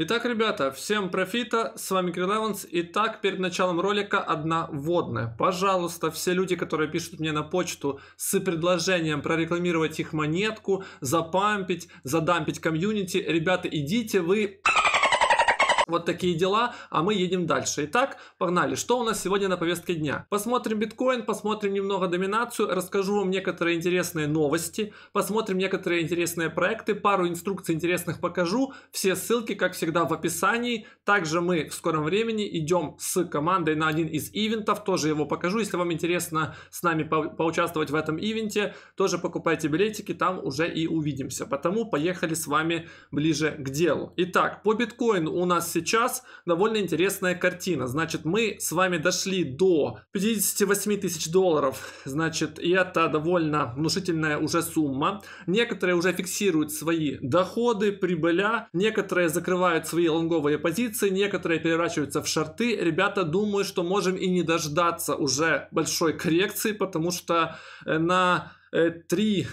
Итак, ребята, всем профита, с вами Крилеванс. Итак, перед началом ролика одна вводная. Пожалуйста, все люди, которые пишут мне на почту с предложением прорекламировать их монетку, запампить, задампить комьюнити, ребята, идите вы вот такие дела, а мы едем дальше. Итак, погнали. Что у нас сегодня на повестке дня? Посмотрим биткоин, посмотрим немного доминацию, расскажу вам некоторые интересные новости, посмотрим некоторые интересные проекты, пару инструкций интересных покажу. Все ссылки, как всегда, в описании. Также мы в скором времени идем с командой на один из ивентов, тоже его покажу. Если вам интересно с нами по поучаствовать в этом ивенте, тоже покупайте билетики, там уже и увидимся. Потому поехали с вами ближе к делу. Итак, по биткоину у нас сейчас довольно интересная картина. Значит, мы с вами дошли до 58 тысяч долларов. Значит, и это довольно внушительная уже сумма. Некоторые уже фиксируют свои доходы, прибыля. Некоторые закрывают свои лонговые позиции. Некоторые переворачиваются в шорты. Ребята, думаю, что можем и не дождаться уже большой коррекции, потому что э, на 3-2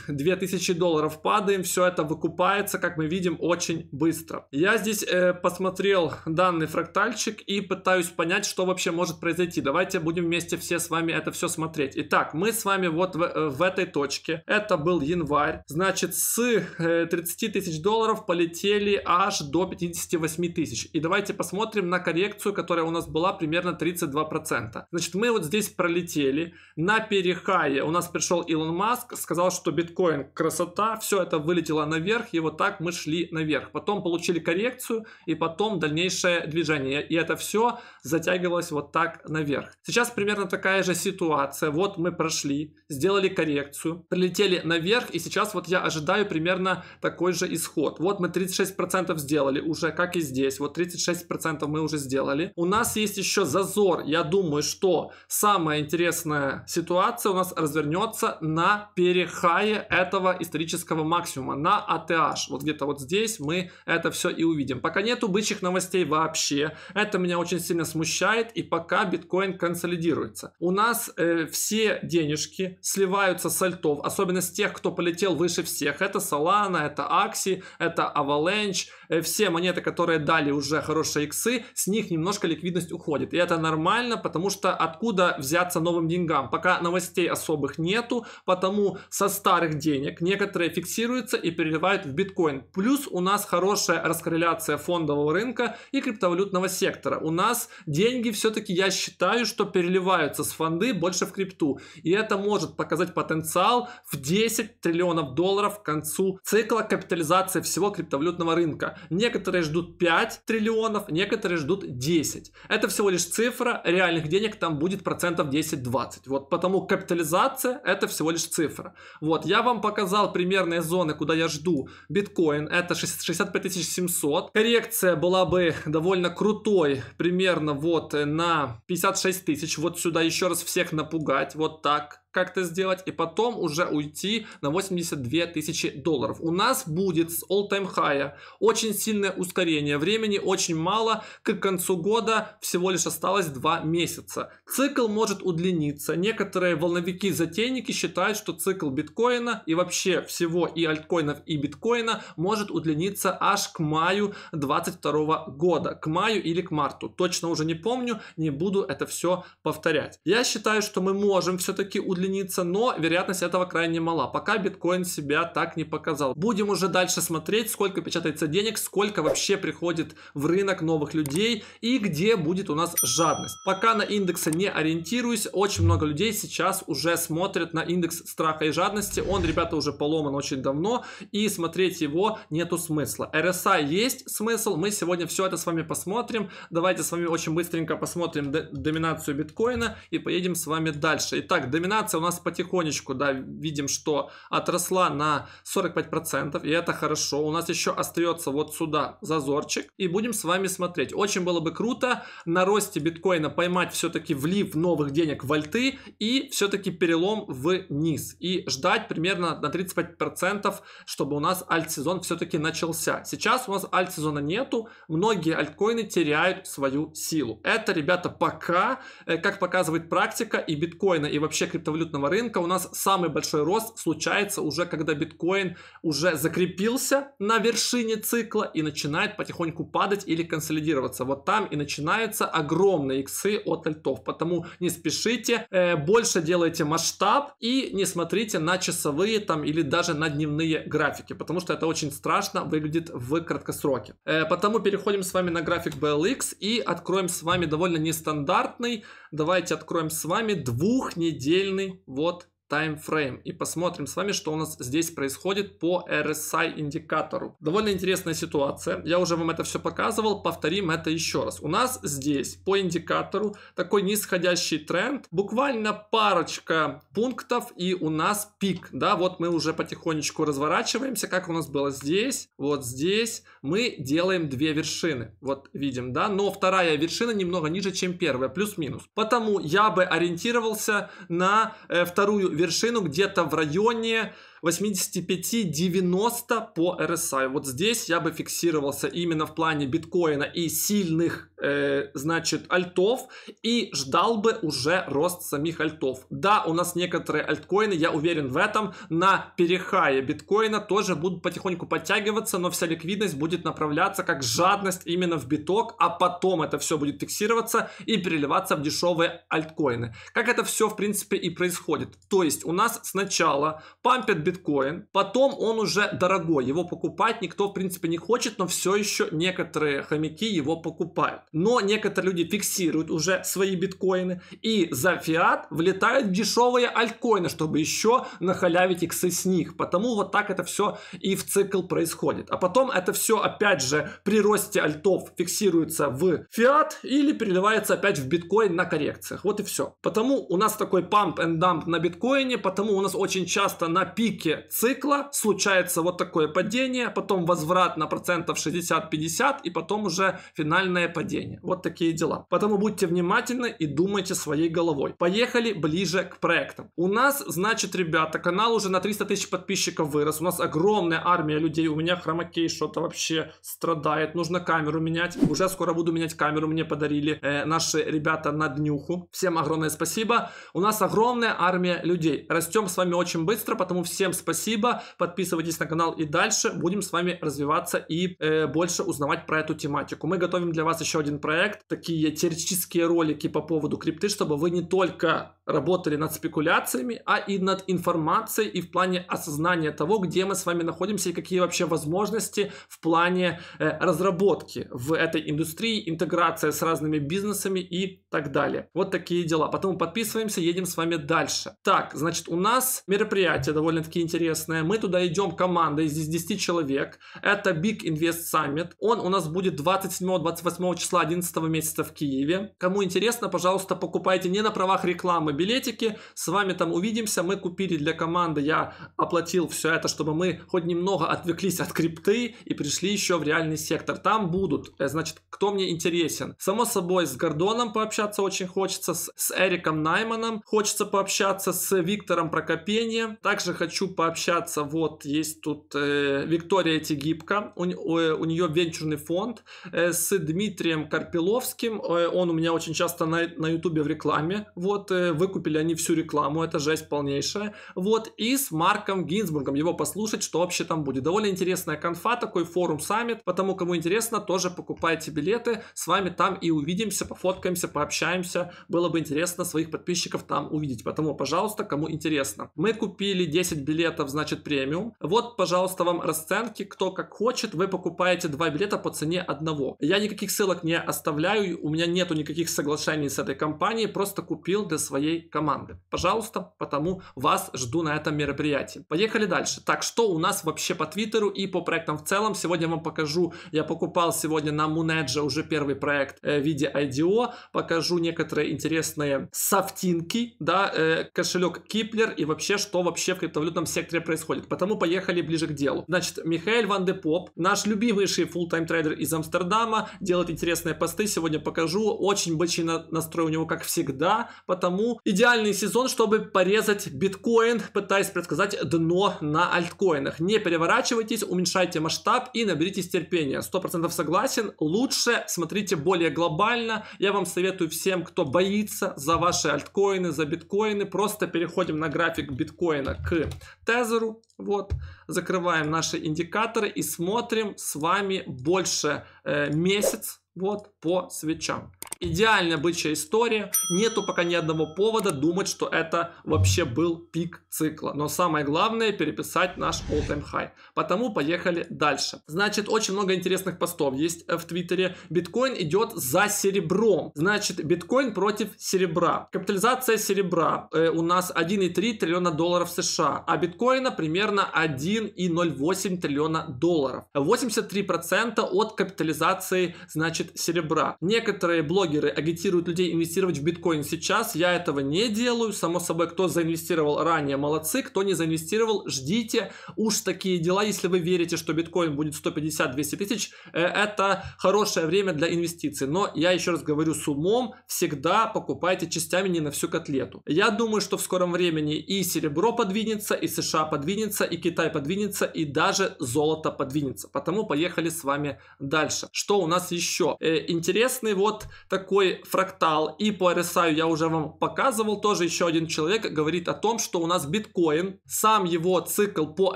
э, тысячи долларов падаем, все это выкупается, как мы видим, очень быстро. Я здесь э, посмотрел данный фрактальчик и пытаюсь понять, что вообще может произойти. Давайте будем вместе все с вами это все смотреть. Итак, мы с вами вот в, э, в этой точке. Это был январь. Значит, с 30 э, тысяч долларов полетели аж до 58 тысяч. И давайте посмотрим на коррекцию, которая у нас была примерно 32%. Значит, мы вот здесь пролетели. На перехае у нас пришел Илон Маск, сказал, что биткоин красота, все это вылетело наверх, и вот так мы шли наверх. Потом получили коррекцию, и потом дальнейшее движение. И это все затягивалось вот так наверх. Сейчас примерно такая же ситуация. Вот мы прошли, сделали коррекцию, прилетели наверх, и сейчас вот я ожидаю примерно такой же исход. Вот мы 36% сделали уже, как и здесь. Вот 36% мы уже сделали. У нас есть еще зазор. Я думаю, что самая интересная ситуация у нас развернется на перехае этого исторического максимума на ATH Вот где-то вот здесь мы это все и увидим. Пока нету бычьих новостей вообще. Это меня очень сильно смущает. И пока биткоин консолидируется. У нас э, все денежки сливаются с альтов. Особенно с тех, кто полетел выше всех. Это Solana, это Axie, это Avalanche, Э, все монеты, которые дали уже хорошие иксы, с них немножко ликвидность уходит. И это нормально, потому что откуда взяться новым деньгам? Пока новостей особых нету, потому со старых денег некоторые фиксируются и переливают в биткоин. Плюс у нас хорошая раскорреляция фондового рынка и криптовалютного сектора. У нас деньги все-таки, я считаю, что переливаются с фонды больше в крипту. И это может показать потенциал в 10 триллионов долларов к концу цикла капитализации всего криптовалютного рынка. Некоторые ждут 5 триллионов, некоторые ждут 10. Это всего лишь цифра, реальных денег там будет процентов 10-20. Вот потому капитализация это всего лишь цифра. Вот, я вам показал примерные зоны, куда я жду. Биткоин это 65 700. Коррекция была бы довольно крутой, примерно вот на 56 тысяч. Вот сюда еще раз всех напугать, вот так как-то сделать, и потом уже уйти на 82 тысячи долларов. У нас будет с all-time high очень сильное ускорение, времени очень мало, к концу года всего лишь осталось 2 месяца. Цикл может удлиниться, некоторые волновики-затейники считают, что цикл биткоина и вообще всего и альткоинов, и биткоина может удлиниться аж к маю 22 года, к маю или к марту, точно уже не помню, не буду это все повторять. Я считаю, что мы можем все-таки удлиниться удлиниться, но вероятность этого крайне мала. Пока биткоин себя так не показал. Будем уже дальше смотреть, сколько печатается денег, сколько вообще приходит в рынок новых людей и где будет у нас жадность. Пока на индексы не ориентируюсь, очень много людей сейчас уже смотрят на индекс страха и жадности. Он, ребята, уже поломан очень давно и смотреть его нету смысла. RSI есть смысл, мы сегодня все это с вами посмотрим. Давайте с вами очень быстренько посмотрим доминацию биткоина и поедем с вами дальше. Итак, доминация акция у нас потихонечку, да, видим, что отросла на 45%, и это хорошо. У нас еще остается вот сюда зазорчик, и будем с вами смотреть. Очень было бы круто на росте биткоина поймать все-таки влив новых денег в альты и все-таки перелом вниз. И ждать примерно на 35%, чтобы у нас альт-сезон все-таки начался. Сейчас у нас альт-сезона нету, многие альткоины теряют свою силу. Это, ребята, пока, э, как показывает практика, и биткоина, и вообще криптовалют валютного рынка у нас самый большой рост случается уже, когда биткоин уже закрепился на вершине цикла и начинает потихоньку падать или консолидироваться. Вот там и начинаются огромные иксы от альтов. Потому не спешите, э, больше делайте масштаб и не смотрите на часовые там или даже на дневные графики, потому что это очень страшно выглядит в краткосроке. Э, потому переходим с вами на график BLX и откроем с вами довольно нестандартный, давайте откроем с вами двухнедельный вот таймфрейм и посмотрим с вами, что у нас здесь происходит по RSI индикатору. Довольно интересная ситуация, я уже вам это все показывал, повторим это еще раз. У нас здесь по индикатору такой нисходящий тренд, буквально парочка пунктов и у нас пик, да, вот мы уже потихонечку разворачиваемся, как у нас было здесь, вот здесь, мы делаем две вершины, вот видим, да, но вторая вершина немного ниже, чем первая, плюс-минус. Потому я бы ориентировался на э, вторую вершину где-то в районе 85-90 по RSI. Вот здесь я бы фиксировался именно в плане биткоина и сильных, э, значит, альтов и ждал бы уже рост самих альтов. Да, у нас некоторые альткоины, я уверен в этом, на перехае биткоина тоже будут потихоньку подтягиваться, но вся ликвидность будет направляться как жадность именно в биток, а потом это все будет фиксироваться и переливаться в дешевые альткоины. Как это все, в принципе, и происходит. То есть у нас сначала пампят биткоин биткоин. Потом он уже дорогой, его покупать никто в принципе не хочет, но все еще некоторые хомяки его покупают. Но некоторые люди фиксируют уже свои биткоины и за фиат влетают дешевые альткоины, чтобы еще нахалявить иксы с них. Потому вот так это все и в цикл происходит. А потом это все опять же при росте альтов фиксируется в фиат или переливается опять в биткоин на коррекциях. Вот и все. Потому у нас такой памп and дамп на биткоине, потому у нас очень часто на пике пике цикла случается вот такое падение, потом возврат на процентов 60-50 и потом уже финальное падение. Вот такие дела. Поэтому будьте внимательны и думайте своей головой. Поехали ближе к проектам. У нас, значит, ребята, канал уже на 300 тысяч подписчиков вырос. У нас огромная армия людей. У меня хромакей что-то вообще страдает. Нужно камеру менять. Уже скоро буду менять камеру. Мне подарили э, наши ребята на днюху. Всем огромное спасибо. У нас огромная армия людей. Растем с вами очень быстро, потому всем спасибо. Подписывайтесь на канал и дальше. Будем с вами развиваться и э, больше узнавать про эту тематику. Мы готовим для вас еще один проект. Такие теоретические ролики по поводу крипты, чтобы вы не только работали над спекуляциями, а и над информацией и в плане осознания того, где мы с вами находимся и какие вообще возможности в плане э, разработки в этой индустрии, интеграция с разными бизнесами и так далее. Вот такие дела. Потом подписываемся, едем с вами дальше. Так, значит, у нас мероприятие довольно-таки интересное. Мы туда идем командой из 10 человек. Это Big Invest Summit. Он у нас будет 27-28 числа 11 месяца в Киеве. Кому интересно, пожалуйста, покупайте не на правах рекламы билетики. С вами там увидимся. Мы купили для команды, я оплатил все это, чтобы мы хоть немного отвлеклись от крипты и пришли еще в реальный сектор. Там будут, э, значит, кто мне интересен. Само собой, с Гордоном пообщаться пообщаться очень хочется с, с Эриком Найманом, хочется пообщаться с Виктором Прокопением, также хочу пообщаться, вот есть тут э, Виктория Тегибко, у, у, э, у нее венчурный фонд, э, с Дмитрием Карпиловским, э, он у меня очень часто на, на YouTube в рекламе, вот, э, выкупили они всю рекламу, это жесть полнейшая, вот, и с Марком Гинзбургом, его послушать, что вообще там будет. Довольно интересная конфа, такой форум-саммит, потому кому интересно, тоже покупайте билеты, с вами там и увидимся, пофоткаемся, пообщаемся общаемся. Было бы интересно своих подписчиков там увидеть. Поэтому, пожалуйста, кому интересно. Мы купили 10 билетов, значит, премиум. Вот, пожалуйста, вам расценки. Кто как хочет, вы покупаете 2 билета по цене одного. Я никаких ссылок не оставляю. У меня нету никаких соглашений с этой компанией. Просто купил для своей команды. Пожалуйста, потому вас жду на этом мероприятии. Поехали дальше. Так, что у нас вообще по Твиттеру и по проектам в целом? Сегодня вам покажу. Я покупал сегодня на Мунеджа уже первый проект э, в виде IDO. Покажу покажу некоторые интересные софтинки, да, э, кошелек Киплер и вообще, что вообще в криптовалютном секторе происходит. Потому поехали ближе к делу. Значит, Михаил Ван де Поп, наш любимейший full-time трейдер из Амстердама, делает интересные посты, сегодня покажу. Очень бычий настрой у него, как всегда, потому идеальный сезон, чтобы порезать биткоин, пытаясь предсказать дно на альткоинах. Не переворачивайтесь, уменьшайте масштаб и наберитесь терпения. 100% согласен, лучше смотрите более глобально. Я вам советую советую всем, кто боится за ваши альткоины, за биткоины. Просто переходим на график биткоина к тезеру. Вот, закрываем наши индикаторы и смотрим с вами больше э, месяц. Вот, по свечам. Идеальная бычья история. Нету пока ни одного повода думать, что это вообще был пик цикла. Но самое главное переписать наш all-time high. Потому поехали дальше. Значит, очень много интересных постов есть э, в Твиттере. Биткоин идет за серебром. Значит, биткоин против серебра. Капитализация серебра э, у нас 1,3 триллиона долларов США, а биткоина примерно 1,08 триллиона долларов. 83% от капитализации, значит, серебра добра. Некоторые блогеры агитируют людей инвестировать в биткоин сейчас, я этого не делаю. Само собой, кто заинвестировал ранее, молодцы, кто не заинвестировал, ждите. Уж такие дела, если вы верите, что биткоин будет 150-200 тысяч, э, это хорошее время для инвестиций. Но я еще раз говорю, с умом всегда покупайте частями не на всю котлету. Я думаю, что в скором времени и серебро подвинется, и США подвинется, и Китай подвинется, и даже золото подвинется. Потому поехали с вами дальше. Что у нас еще? Э, интересный вот такой фрактал. И по RSI я уже вам показывал, тоже еще один человек говорит о том, что у нас биткоин, сам его цикл по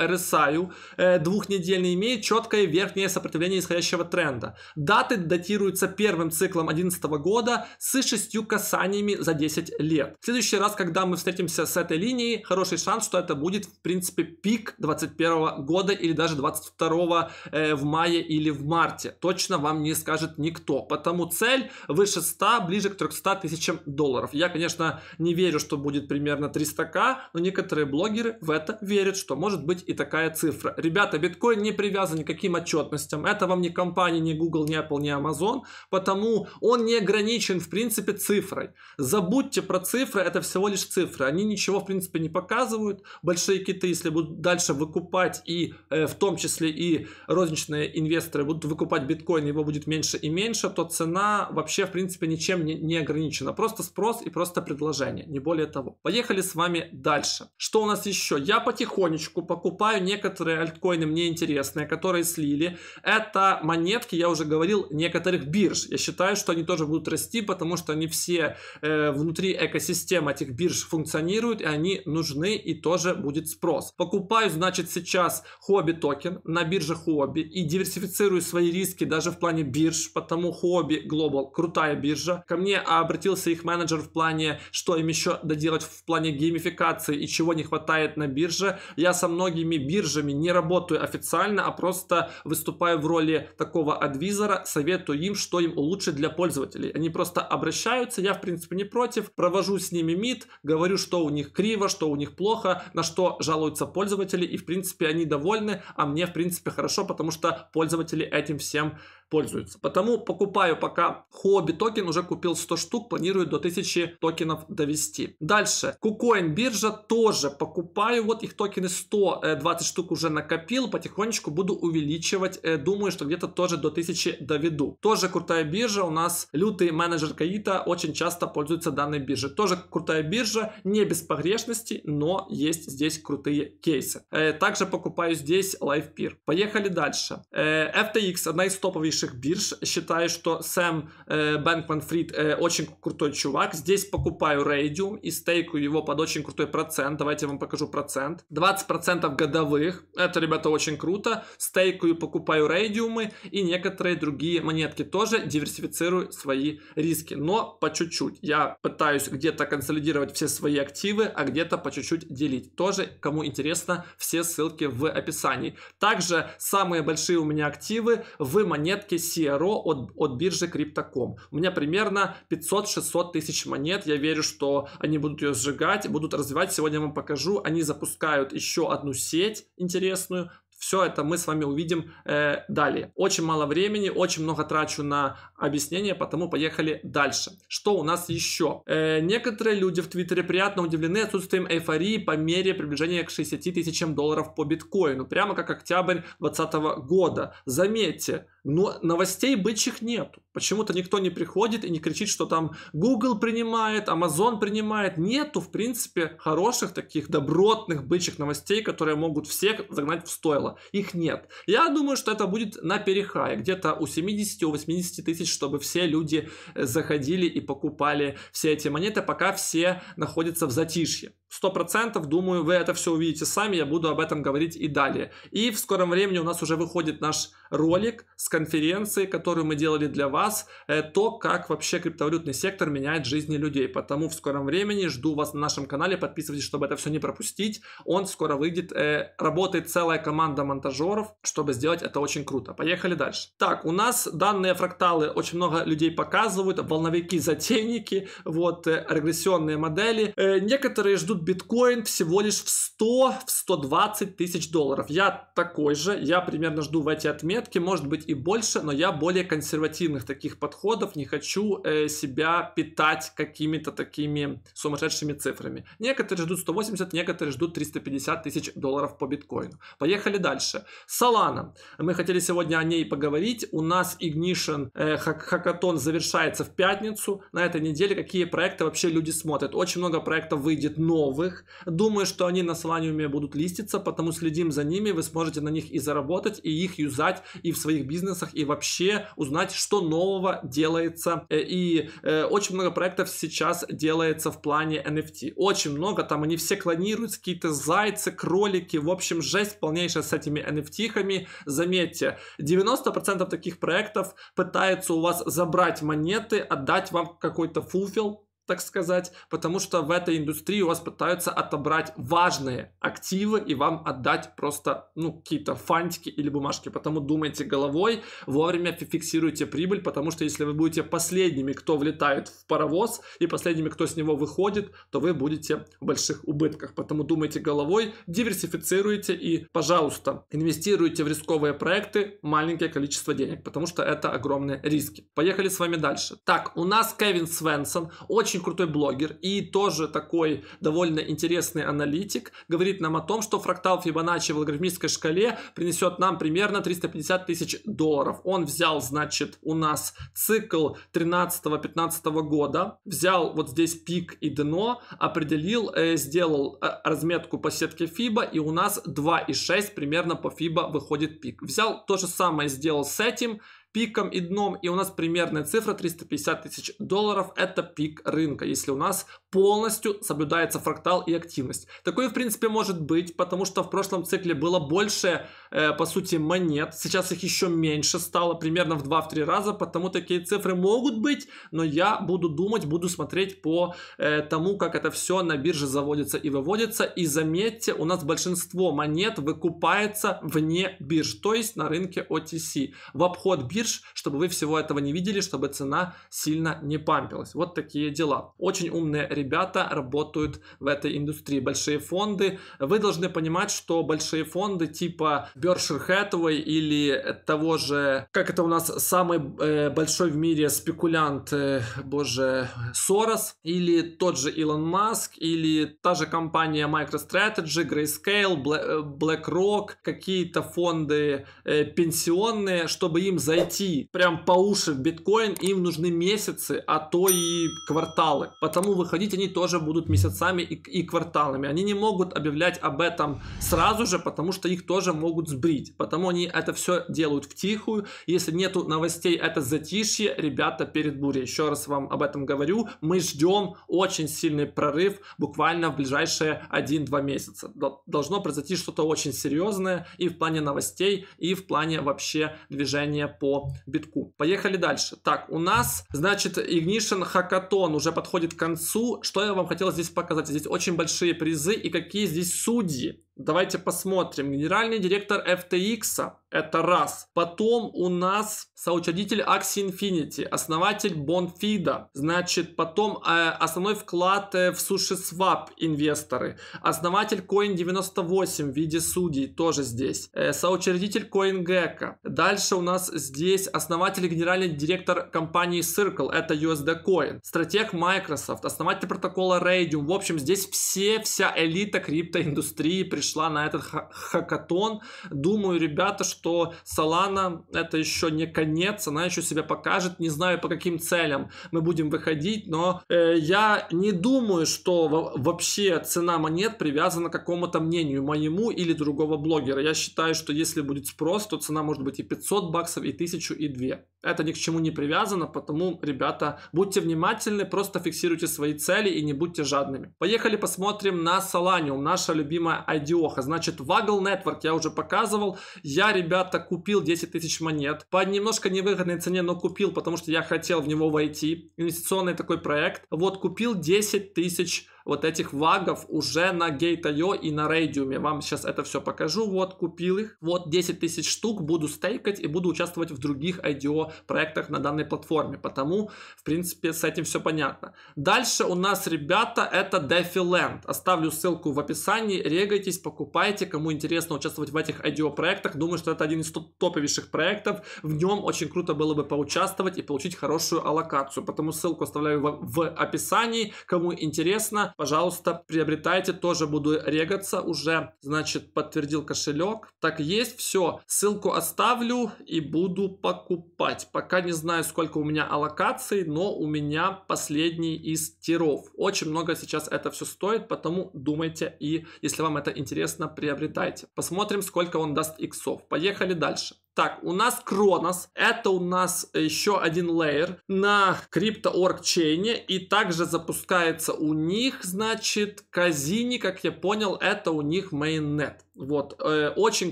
RSI э, двухнедельный имеет четкое верхнее сопротивление исходящего тренда. Даты датируются первым циклом 2011 года с шестью касаниями за 10 лет. В следующий раз, когда мы встретимся с этой линией, хороший шанс, что это будет, в принципе, пик 2021 года или даже 22 э, в мае или в марте. Точно вам не скажет никто, тому цель выше 100, ближе к 300 тысячам долларов. Я, конечно, не верю, что будет примерно 300к, но некоторые блогеры в это верят, что может быть и такая цифра. Ребята, биткоин не привязан к никаким отчетностям. Это вам не компания, не Google, не Apple, не Amazon, потому он не ограничен, в принципе, цифрой. Забудьте про цифры, это всего лишь цифры. Они ничего, в принципе, не показывают. Большие киты, если будут дальше выкупать, и э, в том числе и розничные инвесторы будут выкупать биткоин, его будет меньше и меньше, то цена вообще, в принципе, ничем не, не ограничена. Просто спрос и просто предложение, не более того. Поехали с вами дальше. Что у нас еще? Я потихонечку покупаю некоторые альткоины мне интересные, которые слили. Это монетки, я уже говорил, некоторых бирж. Я считаю, что они тоже будут расти, потому что они все э, внутри экосистемы этих бирж функционируют, и они нужны, и тоже будет спрос. Покупаю, значит, сейчас хобби токен на бирже хобби и диверсифицирую свои риски даже в плане бирж, потому хобби Hobby Global, крутая биржа. Ко мне обратился их менеджер в плане, что им еще доделать в плане геймификации и чего не хватает на бирже. Я со многими биржами не работаю официально, а просто выступаю в роли такого адвизора, советую им, что им улучшить для пользователей. Они просто обращаются, я в принципе не против, провожу с ними мид, говорю, что у них криво, что у них плохо, на что жалуются пользователи, и в принципе они довольны, а мне в принципе хорошо, потому что пользователи этим всем пользуются. Потому покупаю пока хобби токен, уже купил 100 штук, планирую до 1000 токенов довести. Дальше, KuCoin биржа тоже покупаю, вот их токены 120 э, штук уже накопил, потихонечку буду увеличивать, э, думаю, что где-то тоже до 1000 доведу. Тоже крутая биржа, у нас лютый менеджер Каита очень часто пользуется данной биржей. Тоже крутая биржа, не без погрешности, но есть здесь крутые кейсы. Э, также покупаю здесь LivePeer. Поехали дальше. FTX, одна из топовых крупнейших бирж. Считаю, что Сэм э, Бэнкман Фрид э, очень крутой чувак. Здесь покупаю Рейдиум и стейкаю его под очень крутой процент. Давайте я вам покажу процент. 20% годовых. Это, ребята, очень круто. Стейкаю, покупаю Рейдиумы и некоторые другие монетки тоже. Диверсифицирую свои риски, но по чуть-чуть. Я пытаюсь где-то консолидировать все свои активы, а где-то по чуть-чуть делить. Тоже, кому интересно, все ссылки в описании. Также самые большие у меня активы в монетках монетки CRO от, от биржи Crypto.com. У меня примерно 500-600 тысяч монет. Я верю, что они будут ее сжигать, будут развивать. Сегодня я вам покажу. Они запускают еще одну сеть интересную все это мы с вами увидим э, далее. Очень мало времени, очень много трачу на объяснение, потому поехали дальше. Что у нас еще? Э, некоторые люди в Твиттере приятно удивлены отсутствием эйфории по мере приближения к 60 тысячам долларов по биткоину, прямо как октябрь 2020 года. Заметьте, но новостей бычьих нету. Почему-то никто не приходит и не кричит, что там Google принимает, Amazon принимает. Нету, в принципе, хороших таких добротных бычьих новостей, которые могут всех загнать в стойло. Их нет. Я думаю, что это будет на перехае, где-то у 70-80 тысяч, чтобы все люди э, заходили и покупали все эти монеты, пока все находятся в затишье. Сто процентов, думаю, вы это все увидите сами, я буду об этом говорить и далее. И в скором времени у нас уже выходит наш ролик с конференции, которую мы делали для вас, э, то, как вообще криптовалютный сектор меняет жизни людей. Потому в скором времени жду вас на нашем канале, подписывайтесь, чтобы это все не пропустить. Он скоро выйдет, э, работает целая команда монтажеров, чтобы сделать это очень круто. Поехали дальше. Так, у нас данные фракталы очень много людей показывают, волновики, затейники, вот, э, регрессионные модели. Некоторые ждут биткоин всего лишь в 100, в 120 тысяч долларов. Я такой же, я примерно жду в эти отметки, может быть и больше, но я более консервативных таких подходов, не хочу э, себя питать какими-то такими сумасшедшими цифрами. Некоторые ждут 180, некоторые ждут 350 тысяч долларов по биткоину. Поехали дальше. Solana. Мы хотели сегодня о ней поговорить. У нас Ignition э, хак хакатон завершается в пятницу. На этой неделе какие проекты вообще люди смотрят? Очень много проектов выйдет новых новых. Думаю, что они на Соланиуме будут листиться, потому следим за ними, вы сможете на них и заработать, и их юзать, и в своих бизнесах, и вообще узнать, что нового делается. Э, и э, очень много проектов сейчас делается в плане NFT. Очень много, там они все клонируются, какие-то зайцы, кролики, в общем, жесть полнейшая с этими NFT-хами. Заметьте, 90% таких проектов пытаются у вас забрать монеты, отдать вам какой-то фуфел, так сказать, потому что в этой индустрии у вас пытаются отобрать важные активы и вам отдать просто, ну, какие-то фантики или бумажки, потому думайте головой, вовремя фиксируйте прибыль, потому что если вы будете последними, кто влетает в паровоз и последними, кто с него выходит, то вы будете в больших убытках, потому думайте головой, диверсифицируйте и, пожалуйста, инвестируйте в рисковые проекты маленькое количество денег, потому что это огромные риски. Поехали с вами дальше. Так, у нас Кевин Свенсон очень очень крутой блогер и тоже такой довольно интересный аналитик, говорит нам о том, что фрактал Фибоначчи в логарифмической шкале принесет нам примерно 350 тысяч долларов. Он взял, значит, у нас цикл 13-15 года, взял вот здесь пик и дно, определил, э, сделал э, разметку по сетке Фиба, и у нас 2,6 примерно по Фиба выходит пик. Взял то же самое, сделал с этим, пиком и дном, и у нас примерная цифра 350 тысяч долларов – это пик рынка, если у нас полностью соблюдается фрактал и активность. Такое, в принципе, может быть, потому что в прошлом цикле было больше, э, по сути, монет, сейчас их еще меньше стало, примерно в 2-3 раза, потому такие цифры могут быть, но я буду думать, буду смотреть по э, тому, как это все на бирже заводится и выводится, и заметьте, у нас большинство монет выкупается вне бирж, то есть на рынке OTC, в обход биржи бирж, чтобы вы всего этого не видели, чтобы цена сильно не пампилась. Вот такие дела. Очень умные ребята работают в этой индустрии. Большие фонды. Вы должны понимать, что большие фонды типа Berkshire Hathaway или того же, как это у нас самый э, большой в мире спекулянт, э, боже, Сорос, или тот же Илон Маск, или та же компания MicroStrategy, Grayscale, э, BlackRock, какие-то фонды э, пенсионные, чтобы им зайти войти прям по уши в биткоин, им нужны месяцы, а то и кварталы. Потому выходить они тоже будут месяцами и, и кварталами. Они не могут объявлять об этом сразу же, потому что их тоже могут сбрить. Потому они это все делают в тихую. Если нету новостей, это затишье, ребята, перед бурей. Еще раз вам об этом говорю. Мы ждем очень сильный прорыв буквально в ближайшие 1-2 месяца. Должно произойти что-то очень серьезное и в плане новостей, и в плане вообще движения по битку. Поехали дальше. Так, у нас, значит, Ignition Hackathon уже подходит к концу. Что я вам хотел здесь показать? Здесь очень большие призы и какие здесь судьи. Давайте посмотрим. Генеральный директор FTX, это раз. Потом у нас соучредитель Axie Infinity, основатель Bonfida. Значит, потом э, основной вклад э, в SushiSwap инвесторы. Основатель Coin98 в виде судей тоже здесь. Э, соучредитель CoinGecko. Дальше у нас здесь основатель и генеральный директор компании Circle, это USD Coin. Стратег Microsoft, основатель протокола Radium. В общем, здесь все, вся элита криптоиндустрии пришла пришла на этот хакатон. Думаю, ребята, что Солана это еще не конец, она еще себя покажет, не знаю по каким целям мы будем выходить, но э, я не думаю, что вообще цена монет привязана к какому-то мнению моему или другого блогера. Я считаю, что если будет спрос, то цена может быть и 500 баксов, и 1000, и 2. Это ни к чему не привязано, потому, ребята, будьте внимательны, просто фиксируйте свои цели и не будьте жадными. Поехали посмотрим на Solanium, наша любимая IDO. Значит, Waggle Network я уже показывал. Я, ребята, купил 10 тысяч монет. По немножко невыгодной цене, но купил, потому что я хотел в него войти. Инвестиционный такой проект. Вот, купил 10 тысяч монет вот этих вагов уже на Gate.io и на Radium. Я вам сейчас это все покажу. Вот, купил их. Вот 10 тысяч штук буду стейкать и буду участвовать в других IDO проектах на данной платформе. Потому, в принципе, с этим все понятно. Дальше у нас, ребята, это DefiLand. Оставлю ссылку в описании. Регайтесь, покупайте. Кому интересно участвовать в этих IDO проектах, думаю, что это один из топовейших проектов. В нем очень круто было бы поучаствовать и получить хорошую аллокацию. Потому ссылку оставляю в, в описании. Кому интересно, пожалуйста, приобретайте, тоже буду регаться уже, значит, подтвердил кошелек, так есть, все, ссылку оставлю и буду покупать, пока не знаю, сколько у меня аллокаций, но у меня последний из тиров, очень много сейчас это все стоит, потому думайте и, если вам это интересно, приобретайте, посмотрим, сколько он даст иксов, поехали дальше. Так, у нас Кронос, это у нас э, еще один лейер на CryptoOrg чейне, и также запускается у них, значит, Казини, как я понял, это у них mainnet. Вот. Э, очень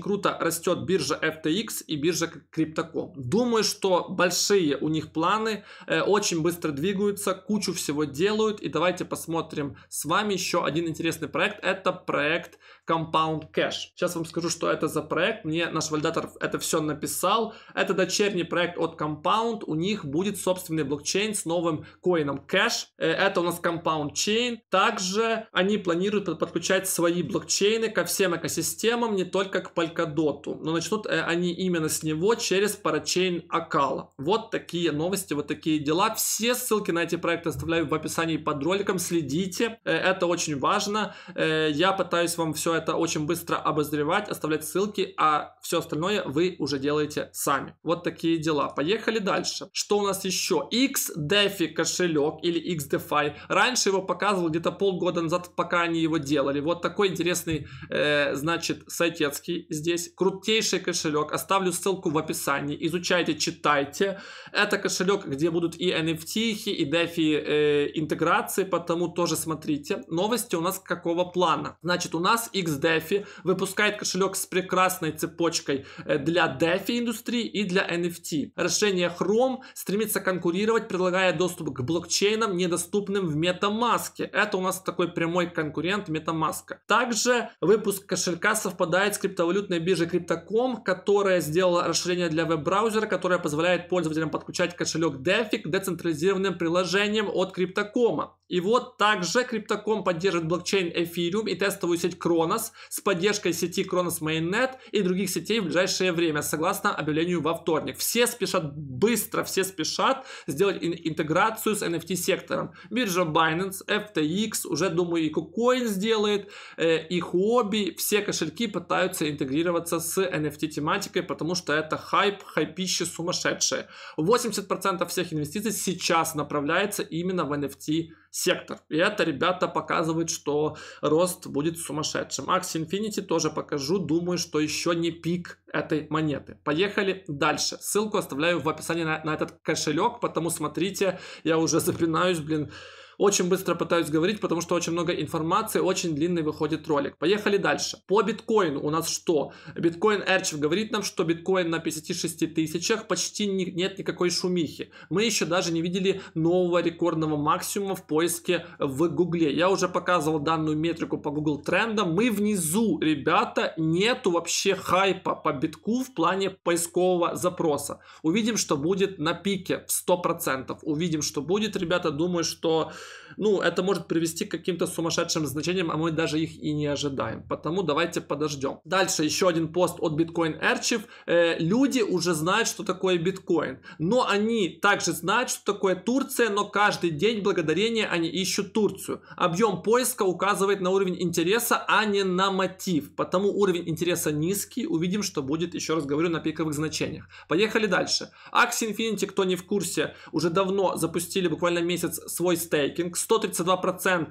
круто растет биржа FTX и биржа Crypto.com. Думаю, что большие у них планы, э, очень быстро двигаются, кучу всего делают. И давайте посмотрим с вами еще один интересный проект. Это проект Compound Cash. Сейчас вам скажу, что это за проект. Мне наш валидатор это все написал. Это дочерний проект от Compound. У них будет собственный блокчейн с новым коином Cash. Э, это у нас Compound Chain. Также они планируют подключать свои блокчейны ко всем экосистемам системам, не только к Polkadot. Но начнут э, они именно с него через парачейн Акала. Вот такие новости, вот такие дела. Все ссылки на эти проекты оставляю в описании под роликом. Следите, э, это очень важно. Э, я пытаюсь вам все это очень быстро обозревать, оставлять ссылки, а все остальное вы уже делаете сами. Вот такие дела. Поехали дальше. Что у нас еще? XDefi кошелек или XDefi. Раньше его показывал где-то полгода назад, пока они его делали. Вот такой интересный, значит, значит Сайтецкий здесь. Крутейший кошелек. Оставлю ссылку в описании. Изучайте, читайте. Это кошелек, где будут и NFT, и DeFi э, интеграции, потому тоже смотрите. Новости у нас какого плана? Значит, у нас XDeFi выпускает кошелек с прекрасной цепочкой э, для DeFi индустрии и для NFT. Решение Chrome стремится конкурировать, предлагая доступ к блокчейнам, недоступным в MetaMask. Это у нас такой прямой конкурент MetaMask. Также выпуск кошелька отказ совпадает с криптовалютной биржей Crypto.com, которая сделала расширение для веб-браузера, которое позволяет пользователям подключать кошелек DeFi к децентрализированным приложениям от Crypto.com. И вот также Crypto.com поддержит блокчейн Ethereum и тестовую сеть Kronos с поддержкой сети Kronos Mainnet и других сетей в ближайшее время, согласно объявлению во вторник. Все спешат быстро, все спешат сделать интеграцию с NFT-сектором. Биржа Binance, FTX, уже, думаю, и KuCoin сделает, э, и Huobi, все кошельки кошельки пытаются интегрироваться с NFT-тематикой, потому что это хайп, хайпище сумасшедшие. 80% всех инвестиций сейчас направляется именно в NFT сектор. И это, ребята, показывает, что рост будет сумасшедшим. Axie Infinity тоже покажу. Думаю, что еще не пик этой монеты. Поехали дальше. Ссылку оставляю в описании на, на этот кошелек, потому смотрите, я уже запинаюсь, блин, очень быстро пытаюсь говорить, потому что очень много информации, очень длинный выходит ролик. Поехали дальше. По биткоину у нас что? Биткоин Эрчев говорит нам, что биткоин на 56 тысячах почти не, нет никакой шумихи. Мы еще даже не видели нового рекордного максимума в поиске в Гугле. Я уже показывал данную метрику по Google трендам. Мы внизу, ребята, нету вообще хайпа по битку в плане поискового запроса. Увидим, что будет на пике в 100%. Увидим, что будет, ребята. Думаю, что ну, это может привести к каким-то сумасшедшим значениям, а мы даже их и не ожидаем. Потому давайте подождем. Дальше еще один пост от Bitcoin Archive. Э, люди уже знают, что такое биткоин, но они также знают, что такое Турция, но каждый день благодарения они ищут Турцию. Объем поиска указывает на уровень интереса, а не на мотив. Потому уровень интереса низкий. Увидим, что будет, еще раз говорю, на пиковых значениях. Поехали дальше. Axie Infinity, кто не в курсе, уже давно запустили буквально месяц свой стейк стейкинг,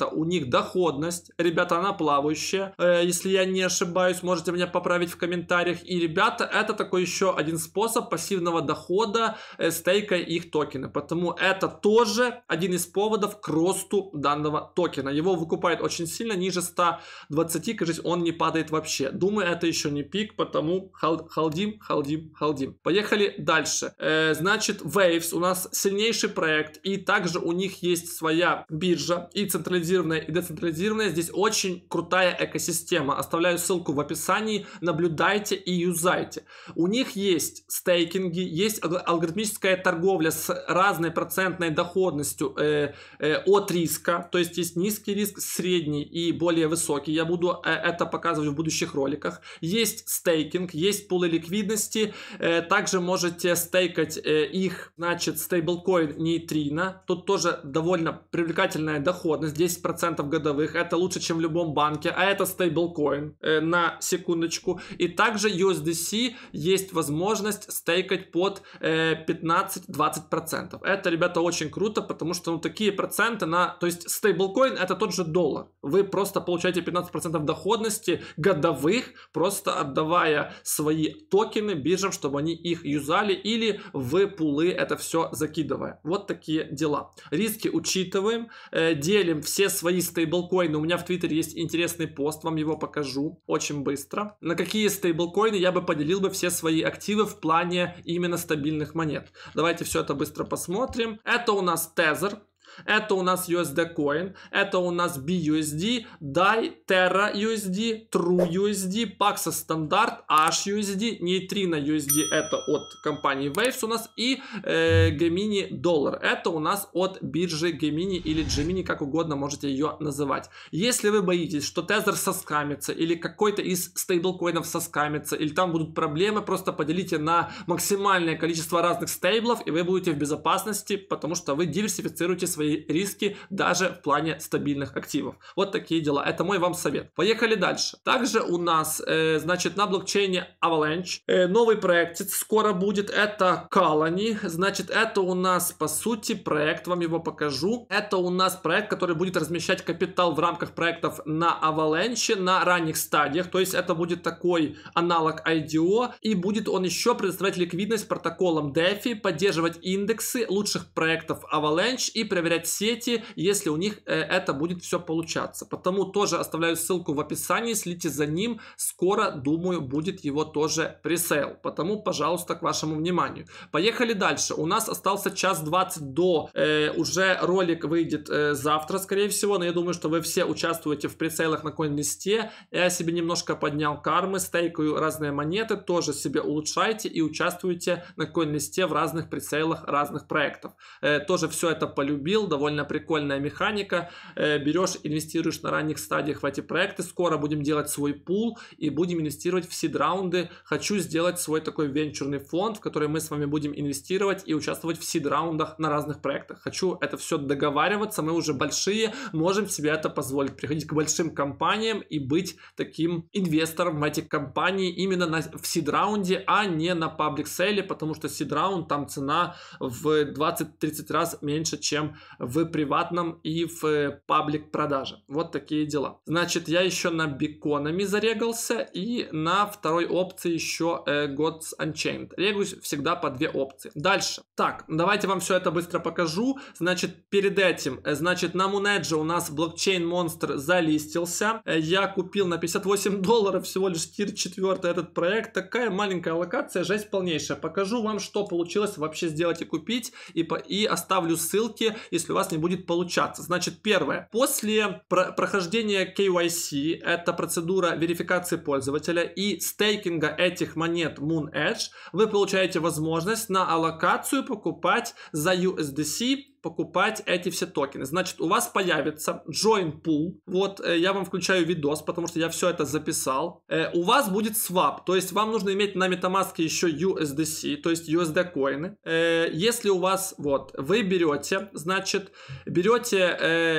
132% у них доходность, ребята, она плавающая, э, если я не ошибаюсь, можете меня поправить в комментариях, и ребята, это такой еще один способ пассивного дохода э, стейка их токена, потому это тоже один из поводов к росту данного токена, его выкупает очень сильно, ниже 120, кажется, он не падает вообще, думаю, это еще не пик, потому халдим, халдим, халдим. Поехали дальше. Э, значит, Waves у нас сильнейший проект, и также у них есть своя биржа и централизированная, и децентрализированная. Здесь очень крутая экосистема. Оставляю ссылку в описании. Наблюдайте и юзайте. У них есть стейкинги, есть алгоритмическая торговля с разной процентной доходностью э, э, от риска. То есть есть низкий риск, средний и более высокий. Я буду э, это показывать в будущих роликах. Есть стейкинг, есть пулы ликвидности. Э, также можете стейкать э, их, значит, стейблкоин нейтрино. Тут тоже довольно привлекательная доходность, 10% годовых, это лучше, чем в любом банке, а это стейблкоин, э, на секундочку. И также USDC есть возможность стейкать под э, 15-20%. Это, ребята, очень круто, потому что ну, такие проценты на... То есть стейблкоин это тот же доллар. Вы просто получаете 15% доходности годовых, просто отдавая свои токены биржам, чтобы они их юзали или в пулы это все закидывая. Вот такие дела. Риски учитывая скидываем, э, делим все свои стейблкоины. У меня в Твиттере есть интересный пост, вам его покажу очень быстро. На какие стейблкоины я бы поделил бы все свои активы в плане именно стабильных монет. Давайте все это быстро посмотрим. Это у нас Тезер, это у нас USD Coin, это у нас BUSD, DAI, Terra USD, True USD, Paxos Standard, HUSD, Neutrino USD, это от компании Waves у нас, и э, Gemini Dollar, это у нас от биржи Gemini или Gemini, как угодно можете ее называть. Если вы боитесь, что Tether соскамится, или какой-то из стейблкоинов соскамится, или там будут проблемы, просто поделите на максимальное количество разных стейблов, и вы будете в безопасности, потому что вы диверсифицируете свои свои риски даже в плане стабильных активов. Вот такие дела. Это мой вам совет. Поехали дальше. Также у нас, э, значит, на блокчейне Avalanche э, новый проект скоро будет. Это Colony. Значит, это у нас, по сути, проект. Вам его покажу. Это у нас проект, который будет размещать капитал в рамках проектов на Avalanche на ранних стадиях. То есть это будет такой аналог IDO. И будет он еще предоставлять ликвидность протоколом DeFi, поддерживать индексы лучших проектов Avalanche и проверять продвигать сети, если у них э, это будет все получаться. Потому тоже оставляю ссылку в описании, следите за ним. Скоро, думаю, будет его тоже пресейл. Потому, пожалуйста, к вашему вниманию. Поехали дальше. У нас остался час 20 до. Э, уже ролик выйдет э, завтра, скорее всего. Но я думаю, что вы все участвуете в пресейлах на CoinList'е. Я себе немножко поднял кармы, стейкаю разные монеты. Тоже себе улучшайте и участвуйте на CoinList'е в разных пресейлах разных проектов. Э, тоже все это полюбил довольно прикольная механика. Э, берешь, инвестируешь на ранних стадиях в эти проекты, скоро будем делать свой пул и будем инвестировать в сид-раунды. Хочу сделать свой такой венчурный фонд, в который мы с вами будем инвестировать и участвовать в сид-раундах на разных проектах. Хочу это все договариваться, мы уже большие, можем себе это позволить, приходить к большим компаниям и быть таким инвестором в эти компании именно на, в сид-раунде, а не на паблик-селе, потому что сид-раунд там цена в 20-30 раз меньше, чем в приватном и в э, паблик продаже. Вот такие дела. Значит, я еще на биконами зарегался и на второй опции еще э, Gods Unchained. Регусь всегда по две опции. Дальше. Так, давайте вам все это быстро покажу. Значит, перед этим, э, значит, на Мунедже у нас блокчейн монстр залистился. Э, я купил на 58 долларов всего лишь тир 4 этот проект. Такая маленькая локация, жесть полнейшая. Покажу вам, что получилось вообще сделать и купить. И, по, и оставлю ссылки, если если у вас не будет получаться. Значит, первое. После про- прохождения KYC, это процедура верификации пользователя и стейкинга этих монет Moon Edge, вы получаете возможность на аллокацию покупать за USDC покупать эти все токены. Значит, у вас появится join pool. Вот э, я вам включаю видос, потому что я все это записал. Э, у вас будет swap, то есть вам нужно иметь на MetaMask еще USDC, то есть USD коины. Э, если у вас, вот, вы берете, значит, берете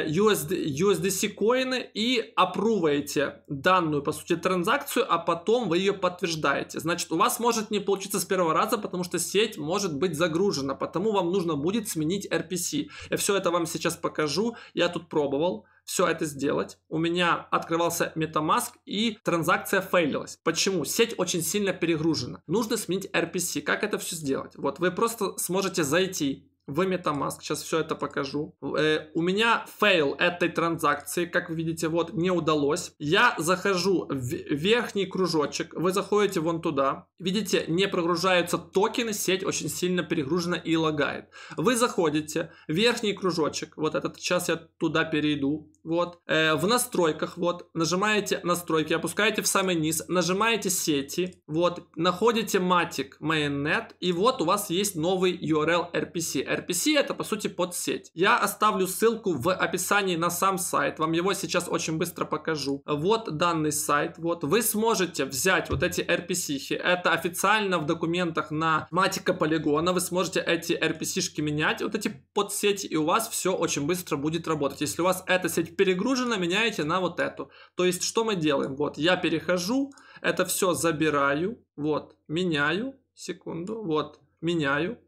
USD, USDC коины и опруваете данную, по сути, транзакцию, а потом вы ее подтверждаете. Значит, у вас может не получиться с первого раза, потому что сеть может быть загружена, потому вам нужно будет сменить RPC пути. Я все это вам сейчас покажу. Я тут пробовал все это сделать. У меня открывался MetaMask и транзакция фейлилась. Почему? Сеть очень сильно перегружена. Нужно сменить RPC. Как это все сделать? Вот вы просто сможете зайти в MetaMask, сейчас все это покажу. Э, у меня фейл этой транзакции, как вы видите, вот, не удалось. Я захожу в верхний кружочек, вы заходите вон туда. Видите, не прогружаются токены, сеть очень сильно перегружена и лагает. Вы заходите, верхний кружочек, вот этот, сейчас я туда перейду вот, э, в настройках, вот, нажимаете настройки, опускаете в самый низ, нажимаете сети, вот, находите матик mainnet, и вот у вас есть новый URL RPC. RPC это, по сути, подсеть. Я оставлю ссылку в описании на сам сайт, вам его сейчас очень быстро покажу. Вот данный сайт, вот, вы сможете взять вот эти RPC, это официально в документах на матика полигона, вы сможете эти RPC-шки менять, вот эти подсети, и у вас все очень быстро будет работать. Если у вас эта сеть перегружено, меняете на вот эту. То есть, что мы делаем? Вот, я перехожу, это все забираю, вот, меняю, секунду, вот, меняю,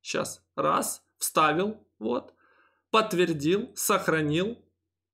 сейчас, раз, вставил, вот, подтвердил, сохранил,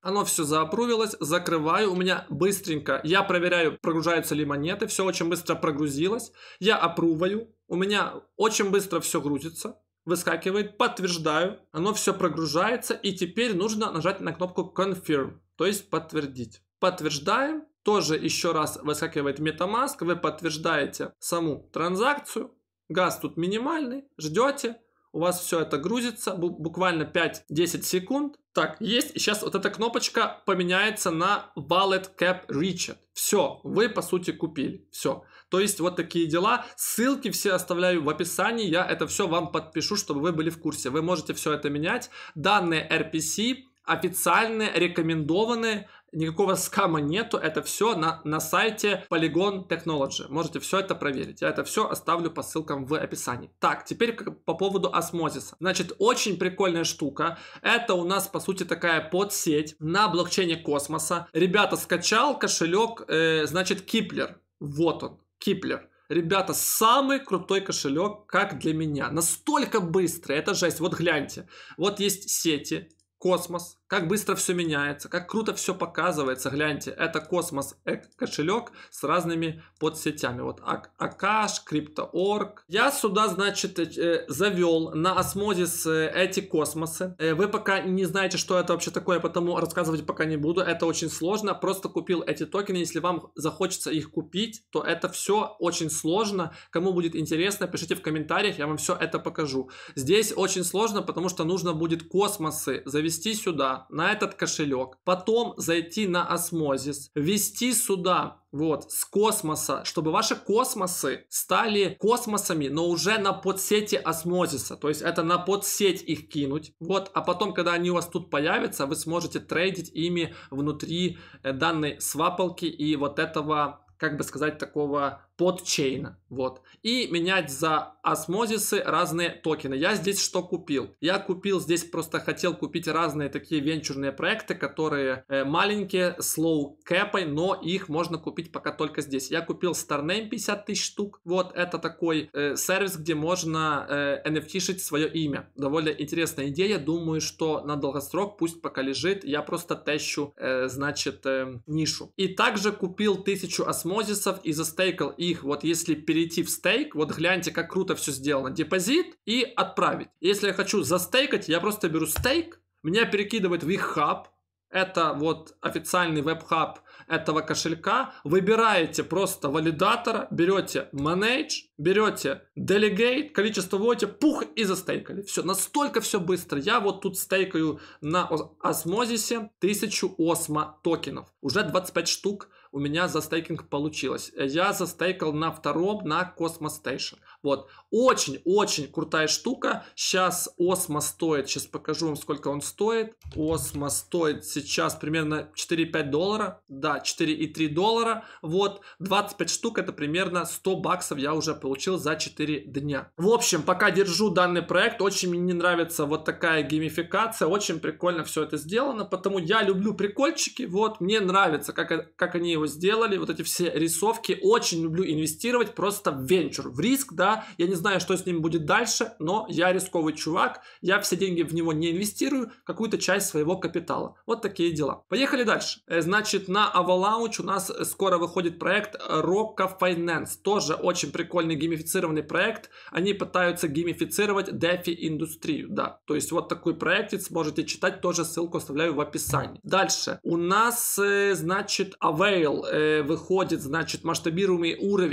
оно все заапрувилось, закрываю, у меня быстренько, я проверяю, прогружаются ли монеты, все очень быстро прогрузилось, я опруваю, у меня очень быстро все грузится, выскакивает, подтверждаю, оно все прогружается, и теперь нужно нажать на кнопку Confirm, то есть подтвердить. Подтверждаем, тоже еще раз выскакивает MetaMask, вы подтверждаете саму транзакцию, газ тут минимальный, ждете, у вас все это грузится, буквально 5-10 секунд. Так, есть, и сейчас вот эта кнопочка поменяется на Wallet Cap Richard. Все, вы по сути купили, все. То есть вот такие дела. Ссылки все оставляю в описании. Я это все вам подпишу, чтобы вы были в курсе. Вы можете все это менять. Данные RPC официальные, рекомендованные, никакого скама нету, это все на, на сайте Polygon Technology. Можете все это проверить. Я это все оставлю по ссылкам в описании. Так, теперь по поводу осмозиса. Значит, очень прикольная штука. Это у нас, по сути, такая подсеть на блокчейне космоса. Ребята, скачал кошелек, э, значит, Киплер. Вот он. Киплер. Ребята, самый крутой кошелек, как для меня. Настолько быстро, это жесть. Вот гляньте. Вот есть сети, космос, как быстро все меняется, как круто все показывается. Гляньте, это космос кошелек с разными подсетями. Вот Акаш, Криптоорг. Я сюда, значит, э, э, завел на осмозис э, эти космосы. Вы пока не знаете, что это вообще такое, потому рассказывать пока не буду. Это очень сложно. Просто купил эти токены. Если вам захочется их купить, то это все очень сложно. Кому будет интересно, пишите в комментариях, я вам все это покажу. Здесь очень сложно, потому что нужно будет космосы завести сюда, на этот кошелек, потом зайти на осмозис, ввести сюда вот, с космоса, чтобы ваши космосы стали космосами, но уже на подсети осмозиса, то есть это на подсеть их кинуть, вот, а потом, когда они у вас тут появятся, вы сможете трейдить ими внутри э, данной свапалки и вот этого, как бы сказать, такого подчейн, вот. И менять за осмозисы разные токены. Я здесь что купил? Я купил здесь просто хотел купить разные такие венчурные проекты, которые э, маленькие, с лоу кэпой, но их можно купить пока только здесь. Я купил Starname 50 тысяч штук. Вот это такой э, сервис, где можно э, NFT-шить свое имя. Довольно интересная идея. Думаю, что на долгосрок пусть пока лежит. Я просто тещу, э, значит, э, нишу. И также купил тысячу осмозисов и застейкал их их, вот если перейти в стейк, вот гляньте, как круто все сделано, депозит и отправить. Если я хочу застейкать, я просто беру стейк, меня перекидывает в их хаб, это вот официальный веб-хаб этого кошелька, выбираете просто валидатора, берете manage, берете delegate, количество вводите, пух и застейкали. Все, настолько все быстро. Я вот тут стейкаю на осмозисе 1000 осмо токенов. Уже 25 штук у меня застейкинг получилось. Я застейкал на втором на Cosmos Station. Вот, очень-очень крутая штука. Сейчас Осмо стоит, сейчас покажу вам, сколько он стоит. Осмо стоит сейчас примерно 4,5 доллара, да, 4,3 доллара. Вот, 25 штук, это примерно 100 баксов я уже получил за 4 дня. В общем, пока держу данный проект, очень мне нравится вот такая геймификация, очень прикольно все это сделано, потому я люблю прикольчики, вот, мне нравится, как, как они его сделали, вот эти все рисовки, очень люблю инвестировать просто в венчур, в риск, да, я не знаю, что с ним будет дальше, но я рисковый чувак, я все деньги в него не инвестирую, какую-то часть своего капитала. Вот такие дела. Поехали дальше. Э, значит, на Avalanche у нас скоро выходит проект Rocka Finance, тоже очень прикольный геймифицированный проект, они пытаются геймифицировать DeFi индустрию, да, то есть вот такой проектец, можете читать, тоже ссылку оставляю в описании. Дальше, у нас, э, значит, Avail э, выходит, значит, масштабируемый уровень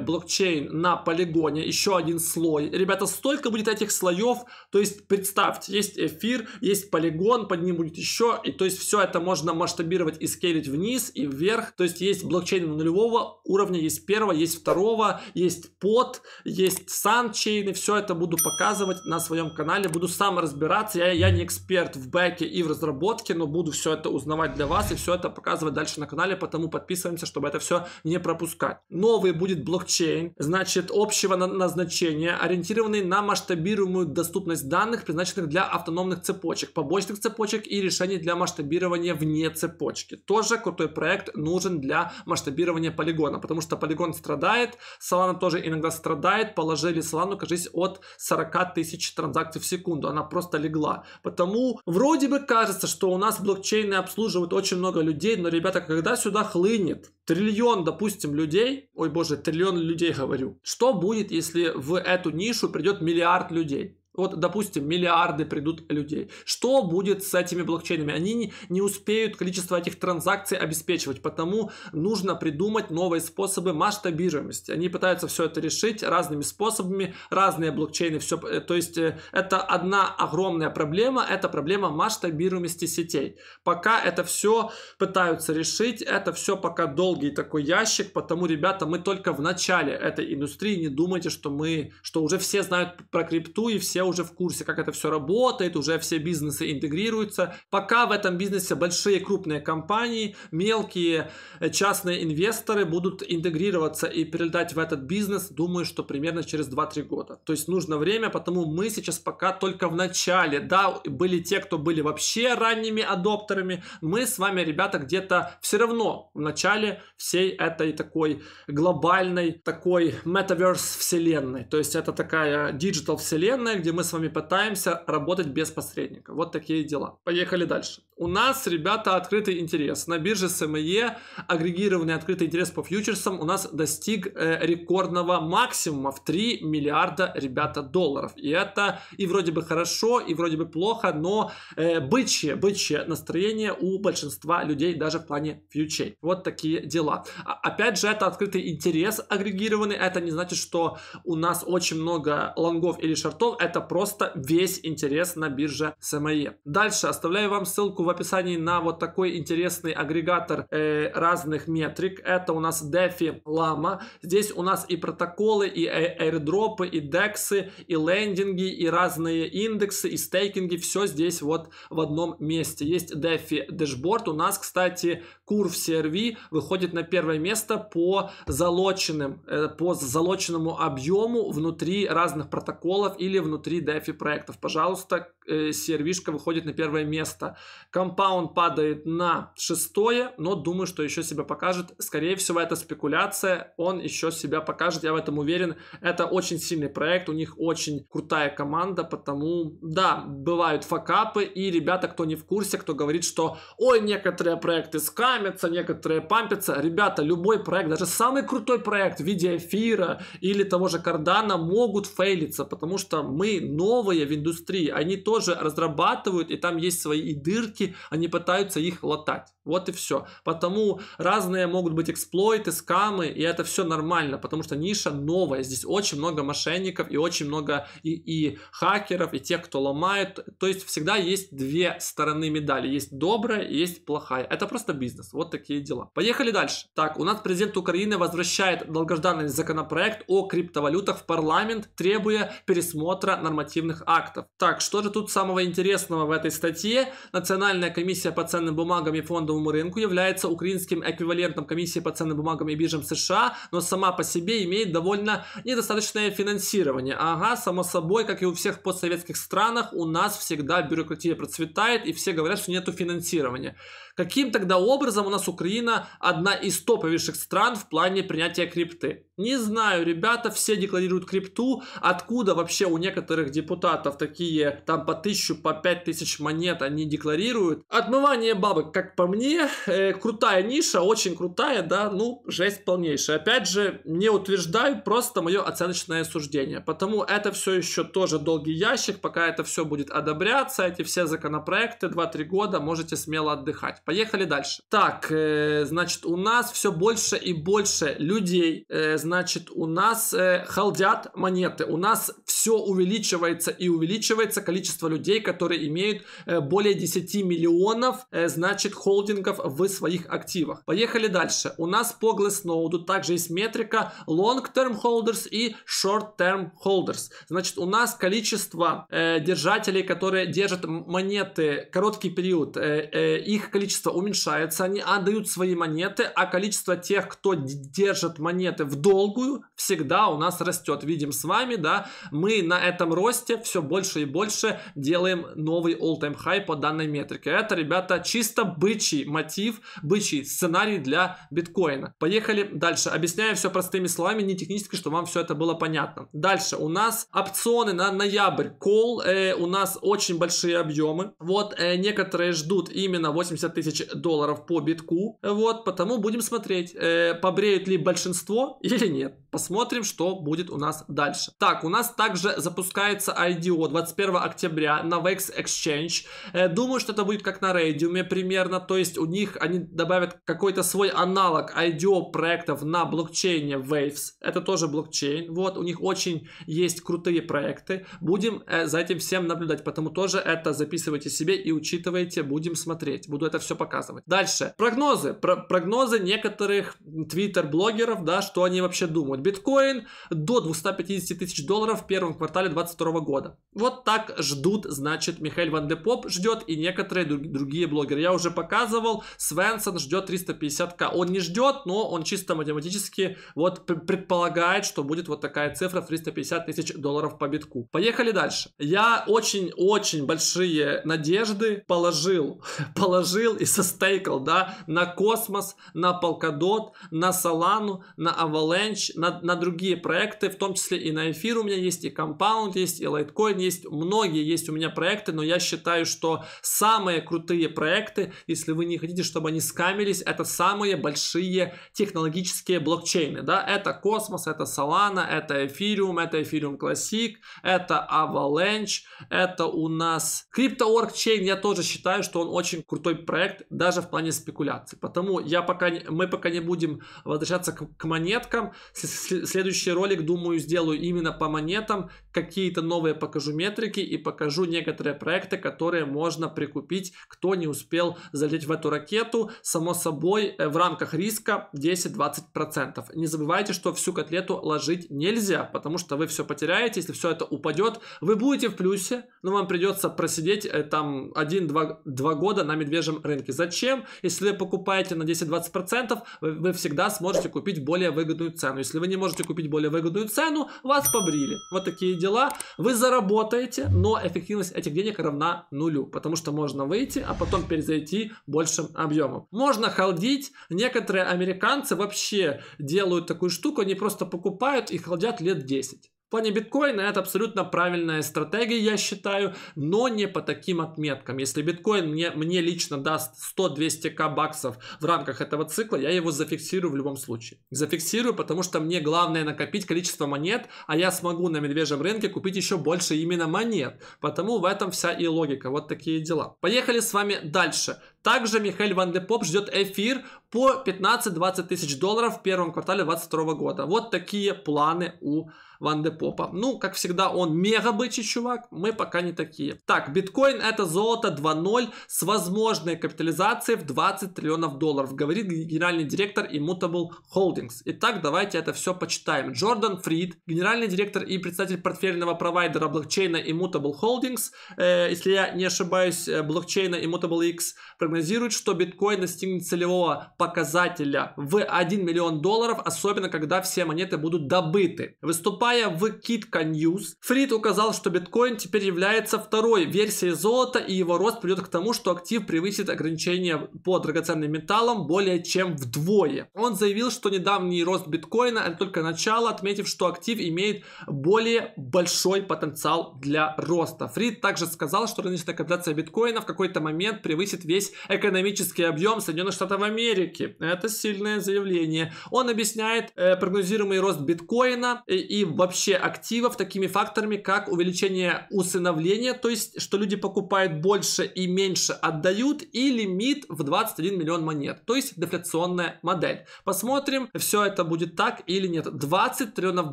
блокчейн на полигон фоне еще один слой. Ребята, столько будет этих слоев. То есть, представьте, есть эфир, есть полигон, под ним будет еще. И то есть, все это можно масштабировать и скейлить вниз и вверх. То есть, есть блокчейн нулевого уровня, есть первого, есть второго, есть под, есть санчейны. Все это буду показывать на своем канале. Буду сам разбираться. Я, я не эксперт в бэке и в разработке, но буду все это узнавать для вас и все это показывать дальше на канале. Потому подписываемся, чтобы это все не пропускать. Новый будет блокчейн. Значит, общего назначения, ориентированный на масштабируемую доступность данных, предназначенных для автономных цепочек, побочных цепочек и решений для масштабирования вне цепочки. Тоже крутой проект нужен для масштабирования полигона, потому что полигон страдает, Solana тоже иногда страдает, положили Solana, кажись, от 40 тысяч транзакций в секунду, она просто легла. Потому вроде бы кажется, что у нас блокчейны обслуживают очень много людей, но, ребята, когда сюда хлынет триллион, допустим, людей, ой боже, триллион людей говорю, что будет если в эту нишу придет миллиард людей? Вот, допустим, миллиарды придут людей. Что будет с этими блокчейнами? Они не, не успеют количество этих транзакций обеспечивать, потому нужно придумать новые способы масштабируемости. Они пытаются все это решить разными способами, разные блокчейны. Все, э, то есть э, это одна огромная проблема, это проблема масштабируемости сетей. Пока это все пытаются решить, это все пока долгий такой ящик, потому, ребята, мы только в начале этой индустрии, не думайте, что мы, что уже все знают про крипту и все уже в курсе, как это все работает, уже все бизнесы интегрируются. Пока в этом бизнесе большие крупные компании, мелкие э, частные инвесторы будут интегрироваться и передать в этот бизнес, думаю, что примерно через 2-3 года. То есть нужно время, потому мы сейчас пока только в начале. Да, были те, кто были вообще ранними адоптерами. Мы с вами, ребята, где-то все равно в начале всей этой такой глобальной, такой метаверс вселенной. То есть это такая диджитал вселенная, где мы с вами пытаемся работать без посредника. Вот такие дела. Поехали дальше. У нас, ребята, открытый интерес. На бирже СМЕ агрегированный открытый интерес по фьючерсам у нас достиг э, рекордного максимума в 3 миллиарда, ребята, долларов. И это и вроде бы хорошо, и вроде бы плохо, но э, бычье, бычье настроение у большинства людей даже в плане фьючей. Вот такие дела. А, опять же, это открытый интерес агрегированный. Это не значит, что у нас очень много лонгов или шортов. Это просто весь интерес на бирже СМЕ. E. Дальше оставляю вам ссылку в описании на вот такой интересный агрегатор э, разных метрик. Это у нас DeFi Lama. Здесь у нас и протоколы, и а, аирдропы, и дексы, и лендинги, и разные индексы, и стейкинги. Все здесь вот в одном месте. Есть DeFi Dashboard. У нас, кстати, Курв CRV выходит на первое место по залоченным, э, по залоченному объему внутри разных протоколов или внутри DeFi проектов. Пожалуйста, CRV э, выходит на первое место. Компаунд падает на шестое, но думаю, что еще себя покажет. Скорее всего, это спекуляция, он еще себя покажет, я в этом уверен. Это очень сильный проект, у них очень крутая команда, потому, да, бывают факапы, и ребята, кто не в курсе, кто говорит, что, ой, некоторые проекты скамятся, некоторые пампятся. Ребята, любой проект, даже самый крутой проект в виде эфира или того же кардана могут фейлиться, потому что мы новые в индустрии, они тоже тоже разрабатывают, и там есть свои и дырки, они пытаются их латать. Вот и все. Потому разные могут быть эксплойты, скамы, и это все нормально, потому что ниша новая. Здесь очень много мошенников и очень много и, и хакеров, и тех, кто ломает. То есть всегда есть две стороны медали. Есть добрая и есть плохая. Это просто бизнес. Вот такие дела. Поехали дальше. Так, у нас президент Украины возвращает долгожданный законопроект о криптовалютах в парламент, требуя пересмотра нормативных актов. Так, что же тут тут самого интересного в этой статье. Национальная комиссия по ценным бумагам и фондовому рынку является украинским эквивалентом комиссии по ценным бумагам и биржам США, но сама по себе имеет довольно недостаточное финансирование. Ага, само собой, как и у всех постсоветских странах, у нас всегда бюрократия процветает, и все говорят, что нету финансирования. Каким тогда образом у нас Украина одна из топовейших стран в плане принятия крипты? Не знаю, ребята, все декларируют крипту. Откуда вообще у некоторых депутатов такие там по тысячу, по пять тысяч монет они декларируют? Отмывание бабок, как по мне, э, крутая ниша, очень крутая, да, ну, жесть полнейшая. Опять же, не утверждаю, просто мое оценочное суждение. Потому это все еще тоже долгий ящик, пока это все будет одобряться, эти все законопроекты 2-3 года можете смело отдыхать. Поехали дальше. Так, э, значит, у нас все больше и больше людей. Э, значит, у нас э, халдят монеты. У нас все увеличивается и увеличивается количество людей, которые имеют э, более 10 миллионов, э, значит, холдингов в своих активах. Поехали дальше. У нас по Glassnode также есть метрика long-term holders и short-term holders. Значит, у нас количество э, держателей, которые держат монеты короткий период, э, э, их количество количество уменьшается, они отдают свои монеты, а количество тех, кто держит монеты в долгую, всегда у нас растет. Видим с вами, да, мы на этом росте все больше и больше делаем новый all-time high по данной метрике. Это, ребята, чисто бычий мотив, бычий сценарий для биткоина. Поехали дальше. Объясняю все простыми словами, не технически, чтобы вам все это было понятно. Дальше у нас опционы на ноябрь. Кол э, у нас очень большие объемы. Вот э, некоторые ждут именно 80 тысяч тысяч долларов по битку. Вот, потому будем смотреть, э, побреют ли большинство или нет. Посмотрим, что будет у нас дальше. Так, у нас также запускается IDO 21 октября на VEX Exchange. Э, думаю, что это будет как на Radium примерно. То есть у них они добавят какой-то свой аналог IDO проектов на блокчейне Waves. Это тоже блокчейн. Вот, у них очень есть крутые проекты. Будем э, за этим всем наблюдать. потому тоже это записывайте себе и учитывайте. Будем смотреть. Буду это все показывать. Дальше. Прогнозы. Про прогнозы некоторых твиттер-блогеров, да, что они вообще думают. Биткоин до 250 тысяч долларов в первом квартале 2022 года. Вот так ждут, значит, Михаил Ван де Поп ждет и некоторые другие блогеры. Я уже показывал, Свенсон ждет 350к. Он не ждет, но он чисто математически вот предполагает, что будет вот такая цифра в 350 тысяч долларов по битку. Поехали дальше. Я очень-очень большие надежды положил, положил и состейкал, да, на Космос, на Polkadot, на Solana, на Avalanche, на, на другие проекты, в том числе и на эфир у меня есть, и Compound есть, и Litecoin есть, многие есть у меня проекты, но я считаю, что самые крутые проекты, если вы не хотите, чтобы они скамились, это самые большие технологические блокчейны, да, это Космос, это Solana, это Эфириум, это Эфириум Classic, это Avalanche, это у нас CryptoOrg Chain, я тоже считаю, что он очень крутой проект, проект даже в плане спекуляции. Потому я пока, мы пока не будем возвращаться к, к монеткам. Следующий ролик, думаю, сделаю именно по монетам. Какие-то новые покажу метрики и покажу некоторые проекты, которые можно прикупить, кто не успел залететь в эту ракету. Само собой, э, в рамках риска 10-20%. Не забывайте, что всю котлету ложить нельзя, потому что вы все потеряете. Если все это упадет, вы будете в плюсе, но вам придется просидеть э, там 1-2 года на медвежьем рынке рынке. Зачем? Если вы покупаете на 10-20%, вы, вы всегда сможете купить более выгодную цену. Если вы не можете купить более выгодную цену, вас побрили. Вот такие дела. Вы заработаете, но эффективность этих денег равна нулю, потому что можно выйти, а потом перезайти большим объемом. Можно холдить. Некоторые американцы вообще делают такую штуку, они просто покупают и холдят лет 10 плане биткоина это абсолютно правильная стратегия, я считаю, но не по таким отметкам. Если биткоин мне, мне лично даст 100-200к баксов в рамках этого цикла, я его зафиксирую в любом случае. Зафиксирую, потому что мне главное накопить количество монет, а я смогу на медвежьем рынке купить еще больше именно монет. Потому в этом вся и логика. Вот такие дела. Поехали с вами дальше. Также Михаил Ван Депоп ждет эфир по 15-20 тысяч долларов в первом квартале 2022 года. Вот такие планы у Ван де Попа. Ну, как всегда, он мега бычий чувак, мы пока не такие. Так, биткоин это золото 2.0 с возможной капитализацией в 20 триллионов долларов, говорит генеральный директор Immutable Holdings. Итак, давайте это все почитаем. Джордан Фрид, генеральный директор и представитель портфельного провайдера блокчейна Immutable Holdings, э, если я не ошибаюсь, э, блокчейна Immutable X прогнозирует, что биткоин достигнет целевого показателя в 1 миллион долларов, особенно когда все монеты будут добыты. Выступая в Kitka News, Фрид указал, что биткоин теперь является второй версией золота и его рост приведет к тому, что актив превысит ограничения по драгоценным металлам более чем вдвое. Он заявил, что недавний рост биткоина это только начало, отметив, что актив имеет более большой потенциал для роста. Фрид также сказал, что рыночная капитализация биткоина в какой-то момент превысит весь экономический объем Соединенных Штатов Америки. Америки. Это сильное заявление. Он объясняет э, прогнозируемый рост биткоина и, и вообще активов такими факторами, как увеличение усыновления, то есть, что люди покупают больше и меньше отдают, и лимит в 21 миллион монет, то есть дефляционная модель. Посмотрим, все это будет так или нет. 20 триллионов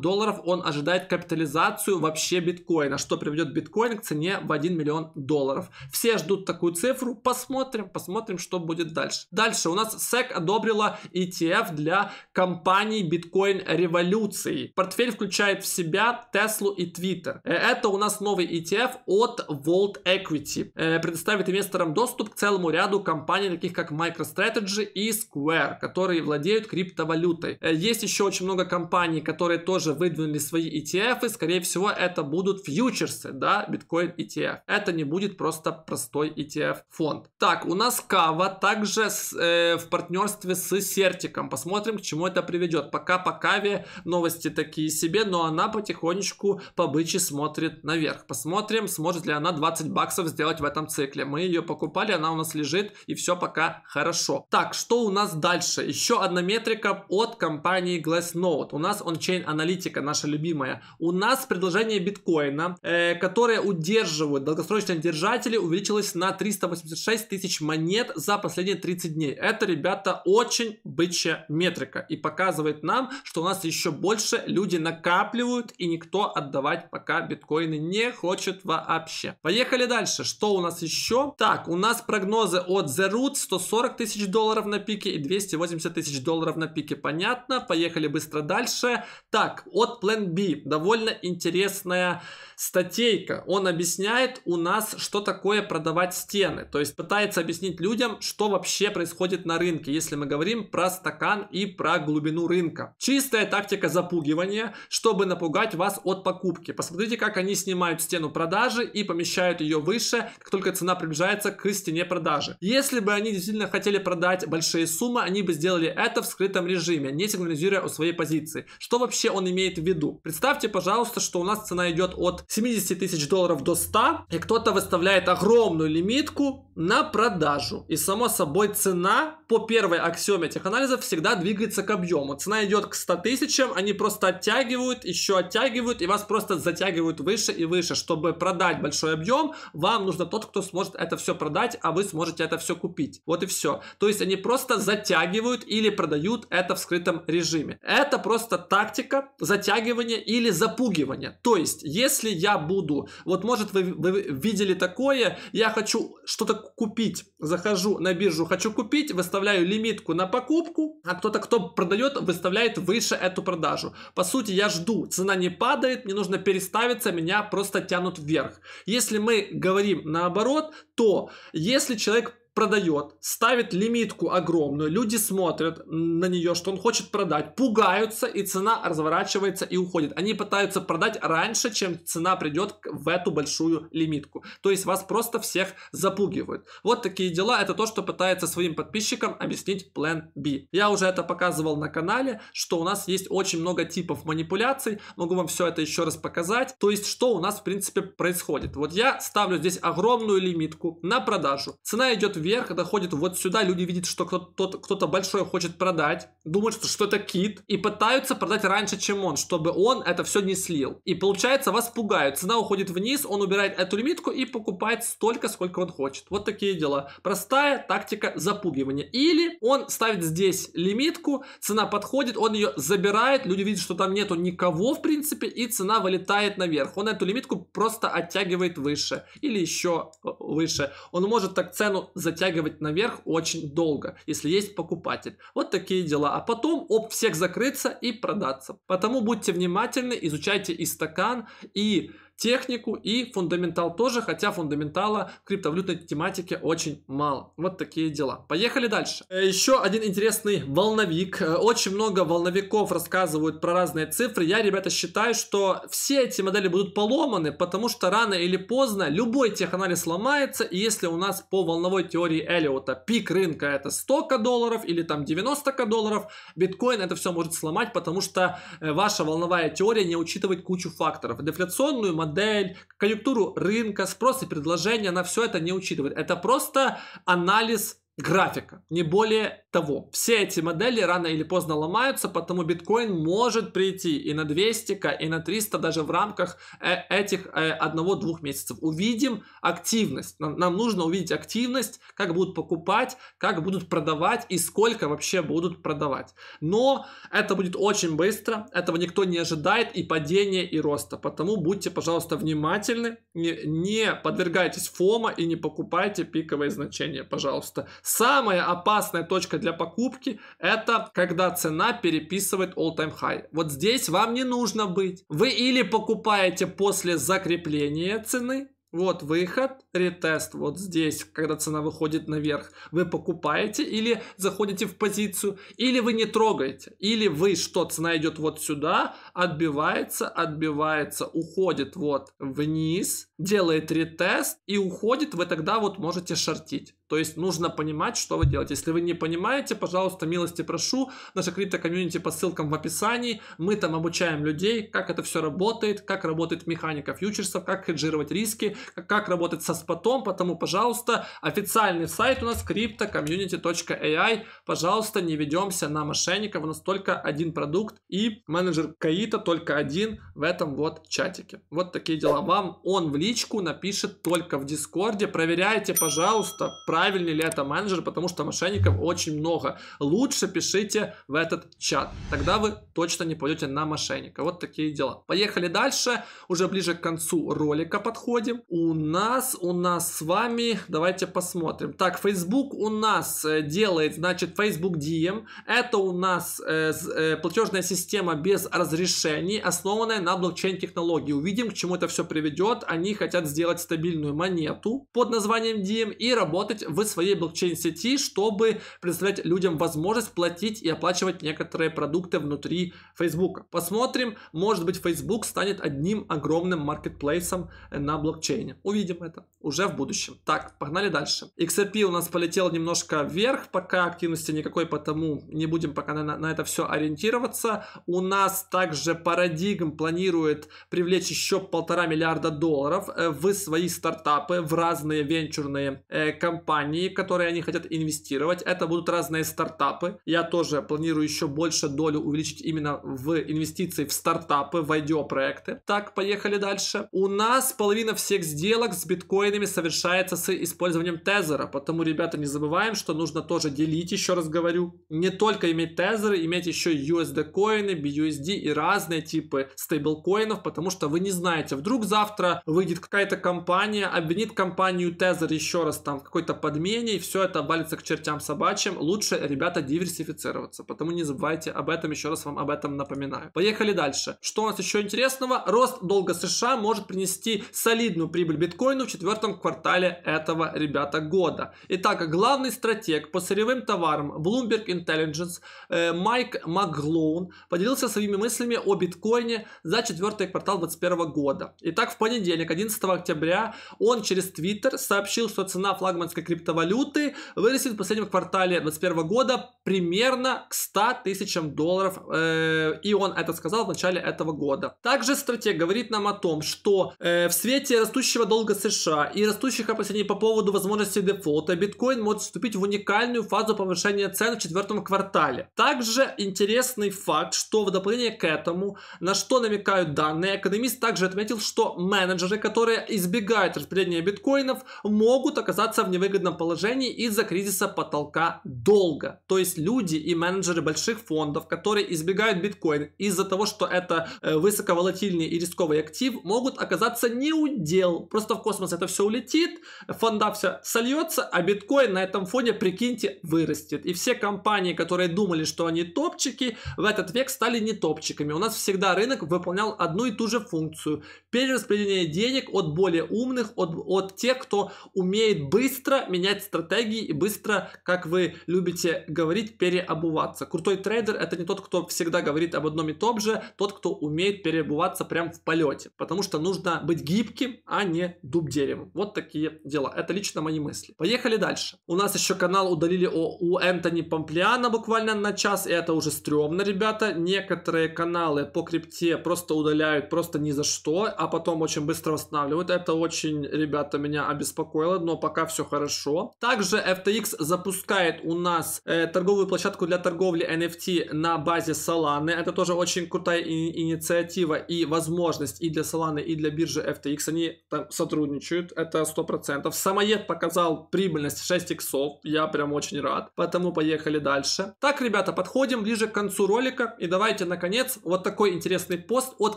долларов он ожидает капитализацию вообще биткоина, что приведет биткоин к цене в 1 миллион долларов. Все ждут такую цифру, посмотрим, посмотрим, что будет дальше. Дальше у нас SEC NASDAQ одобрила ETF для компаний биткоин революции. Портфель включает в себя Tesla и Twitter. Э, это у нас новый ETF от Vault Equity. Э, предоставит инвесторам доступ к целому ряду компаний, таких как MicroStrategy и Square, которые владеют криптовалютой. Э, есть еще очень много компаний, которые тоже выдвинули свои ETF, и, скорее всего, это будут фьючерсы, да, биткоин ETF. Это не будет просто простой ETF-фонд. Так, у нас Кава также с, э, в партнерстве партнерстве с Сертиком. Посмотрим, к чему это приведет. Пока по Каве новости такие себе, но она потихонечку по бычи смотрит наверх. Посмотрим, сможет ли она 20 баксов сделать в этом цикле. Мы ее покупали, она у нас лежит, и все пока хорошо. Так, что у нас дальше? Еще одна метрика от компании Glassnode. У нас он ончейн аналитика, наша любимая. У нас предложение биткоина, э, которое удерживают долгосрочные держатели, увеличилось на 386 тысяч монет за последние 30 дней. Это, ребят, это очень бычья метрика и показывает нам, что у нас еще больше люди накапливают и никто отдавать пока биткоины не хочет вообще. Поехали дальше. Что у нас еще? Так, у нас прогнозы от The Root 140 тысяч долларов на пике и 280 тысяч долларов на пике. Понятно. Поехали быстро дальше. Так, от Plan B довольно интересная статейка. Он объясняет у нас, что такое продавать стены. То есть пытается объяснить людям, что вообще происходит на рынке, если мы говорим про стакан и про глубину рынка. Чистая тактика запугивания, чтобы напугать вас от покупки. Посмотрите, как они снимают стену продажи и помещают ее выше, как только цена приближается к стене продажи. Если бы они действительно хотели продать большие суммы, они бы сделали это в скрытом режиме, не сигнализируя о своей позиции. Что вообще он имеет в виду? Представьте, пожалуйста, что у нас цена идет от 70 тысяч долларов до 100, и кто-то выставляет огромную лимитку на продажу. И само собой цена по первой аксиоме этих анализов всегда двигается к объему. Цена идет к 100 тысячам, они просто оттягивают, еще оттягивают, и вас просто затягивают выше и выше. Чтобы продать большой объем, вам нужно тот, кто сможет это все продать, а вы сможете это все купить. Вот и все. То есть они просто затягивают или продают это в скрытом режиме. Это просто тактика затягивания или запугивания. То есть, если я буду. Вот может вы, вы видели такое, я хочу что-то купить, захожу на биржу, хочу купить, выставляю лимитку на покупку, а кто-то, кто продает, выставляет выше эту продажу. По сути, я жду, цена не падает, мне нужно переставиться, меня просто тянут вверх. Если мы говорим наоборот, то если человек продает, ставит лимитку огромную, люди смотрят на нее, что он хочет продать, пугаются, и цена разворачивается и уходит. Они пытаются продать раньше, чем цена придет в эту большую лимитку. То есть вас просто всех запугивают. Вот такие дела, это то, что пытается своим подписчикам объяснить план B. Я уже это показывал на канале, что у нас есть очень много типов манипуляций, могу вам все это еще раз показать. То есть, что у нас в принципе происходит. Вот я ставлю здесь огромную лимитку на продажу, цена идет в вверх, доходит вот сюда, люди видят, что кто-то, большой хочет продать, думают, что, что это кит, и пытаются продать раньше, чем он, чтобы он это все не слил. И получается, вас пугают. Цена уходит вниз, он убирает эту лимитку и покупает столько, сколько он хочет. Вот такие дела. Простая тактика запугивания. Или он ставит здесь лимитку, цена подходит, он ее забирает, люди видят, что там нету никого, в принципе, и цена вылетает наверх. Он эту лимитку просто оттягивает выше или еще выше. Он может так цену за затягивать наверх очень долго, если есть покупатель. Вот такие дела. А потом об всех закрыться и продаться. Потому будьте внимательны, изучайте и стакан, и технику и фундаментал тоже, хотя фундаментала в криптовалютной тематике очень мало. Вот такие дела. Поехали дальше. Э, Еще один интересный волновик. Э, очень много волновиков рассказывают про разные цифры. Я, ребята, считаю, что все эти модели будут поломаны, потому что рано или поздно любой теханализ сломается и если у нас по волновой теории Эллиота пик рынка это 100 долларов или там 90к долларов, биткоин это все может сломать, потому что э, ваша волновая теория не учитывает кучу факторов. Дефляционную модель, конъюнктуру рынка, спрос и предложение, она все это не учитывает. Это просто анализ графика, не более того. Все эти модели рано или поздно ломаются, потому биткоин может прийти и на 200, и на 300, даже в рамках э, этих э, одного-двух месяцев. Увидим активность. Нам, нам нужно увидеть активность, как будут покупать, как будут продавать и сколько вообще будут продавать. Но это будет очень быстро, этого никто не ожидает и падения, и роста. Потому будьте, пожалуйста, внимательны, не, не подвергайтесь фома и не покупайте пиковые значения, пожалуйста Самая опасная точка для покупки это когда цена переписывает all-time high. Вот здесь вам не нужно быть. Вы или покупаете после закрепления цены, вот выход, ретест вот здесь, когда цена выходит наверх, вы покупаете или заходите в позицию, или вы не трогаете, или вы что, цена идет вот сюда, отбивается, отбивается, уходит вот вниз, делает ретест и уходит, вы тогда вот можете шортить. То есть нужно понимать, что вы делаете. Если вы не понимаете, пожалуйста, милости прошу, наша крипто-комьюнити по ссылкам в описании. Мы там обучаем людей, как это все работает, как работает механика фьючерсов, как хеджировать риски, как работать со спотом. Поэтому, пожалуйста, официальный сайт у нас cryptocommunity.ai. Пожалуйста, не ведемся на мошенников. У нас только один продукт и менеджер Каита только один в этом вот чатике. Вот такие дела. Вам он в личку, напишет только в Дискорде. Проверяйте, пожалуйста, правильный ли это менеджер, потому что мошенников очень много. Лучше пишите в этот чат. Тогда вы точно не пойдете на мошенника. Вот такие дела. Поехали дальше. Уже ближе к концу ролика подходим. У нас, у нас с вами, давайте посмотрим. Так, Facebook у нас э, делает, значит, Facebook DM. Это у нас э, э, платежная система без разрешений, основанная на блокчейн-технологии. Увидим, к чему это все приведет. Они они хотят сделать стабильную монету под названием Diem и работать в своей блокчейн-сети, чтобы предоставлять людям возможность платить и оплачивать некоторые продукты внутри Facebook. Посмотрим, может быть Facebook станет одним огромным маркетплейсом э, на блокчейне. Увидим это уже в будущем. Так, погнали дальше. XRP у нас полетел немножко вверх, пока активности никакой, потому не будем пока на, на это все ориентироваться. У нас также Paradigm планирует привлечь еще полтора миллиарда долларов инвесторов э, в свои стартапы, в разные венчурные э, компании, которые они хотят инвестировать. Это будут разные стартапы. Я тоже планирую еще больше долю увеличить именно в инвестиции в стартапы, в IDO проекты. Так, поехали дальше. У нас половина всех сделок с биткоинами совершается с использованием тезера, потому, ребята, не забываем, что нужно тоже делить, еще раз говорю, не только иметь тезеры, иметь еще USD коины, BUSD и разные типы стейблкоинов, потому что вы не знаете, вдруг завтра выйдет выйдет какая-то компания, обвинит компанию Тезер еще раз там в какой-то подмене, и все это валится к чертям собачьим. Лучше, ребята, диверсифицироваться, потому не забывайте об этом, еще раз вам об этом напоминаю. Поехали дальше. Что у нас еще интересного? Рост долга США может принести солидную прибыль биткоину в четвертом квартале этого, ребята, года. Итак, главный стратег по сырьевым товарам Bloomberg Intelligence э, Майк Маглоун поделился своими мыслями о биткоине за четвертый квартал 2021 года. Итак, в понедельник, 11 11 октября он через Twitter сообщил, что цена флагманской криптовалюты вырастет в последнем квартале 2021 года примерно к 100 тысячам долларов. Э, и он это сказал в начале этого года. Также стратег говорит нам о том, что э, в свете растущего долга США и растущих опасений по поводу возможности дефолта, биткоин может вступить в уникальную фазу повышения цен в четвертом квартале. Также интересный факт, что в дополнение к этому, на что намекают данные, экономист также отметил, что менеджеры, которые которые избегают распределения биткоинов, могут оказаться в невыгодном положении из-за кризиса потолка долга. То есть люди и менеджеры больших фондов, которые избегают биткоин из-за того, что это э, высоковолатильный и рисковый актив, могут оказаться не удел. Просто в космос это все улетит, фонда все сольется, а биткоин на этом фоне, прикиньте, вырастет. И все компании, которые думали, что они топчики, в этот век стали не топчиками. У нас всегда рынок выполнял одну и ту же функцию. Перераспределение денег стратег, от более умных, от, от тех, кто умеет быстро менять стратегии и быстро, как вы любите говорить, переобуваться. Крутой трейдер это не тот, кто всегда говорит об одном и том же, тот, кто умеет переобуваться прямо в полете, потому что нужно быть гибким, а не дуб деревом. Вот такие дела. Это лично мои мысли. Поехали дальше. У нас еще канал удалили о, у Энтони Памплиана буквально на час, и это уже стрёмно, ребята. Некоторые каналы по крипте просто удаляют просто ни за что, а потом очень быстро восстанавливают восстанавливают. Это очень, ребята, меня обеспокоило, но пока все хорошо. Также FTX запускает у нас э, торговую площадку для торговли NFT на базе Solana. Это тоже очень крутая и- инициатива и возможность и для Solana, и для биржи FTX. Они там сотрудничают, это 100%. Самоед показал прибыльность 6 иксов, я прям очень рад. Поэтому поехали дальше. Так, ребята, подходим ближе к концу ролика. И давайте, наконец, вот такой интересный пост от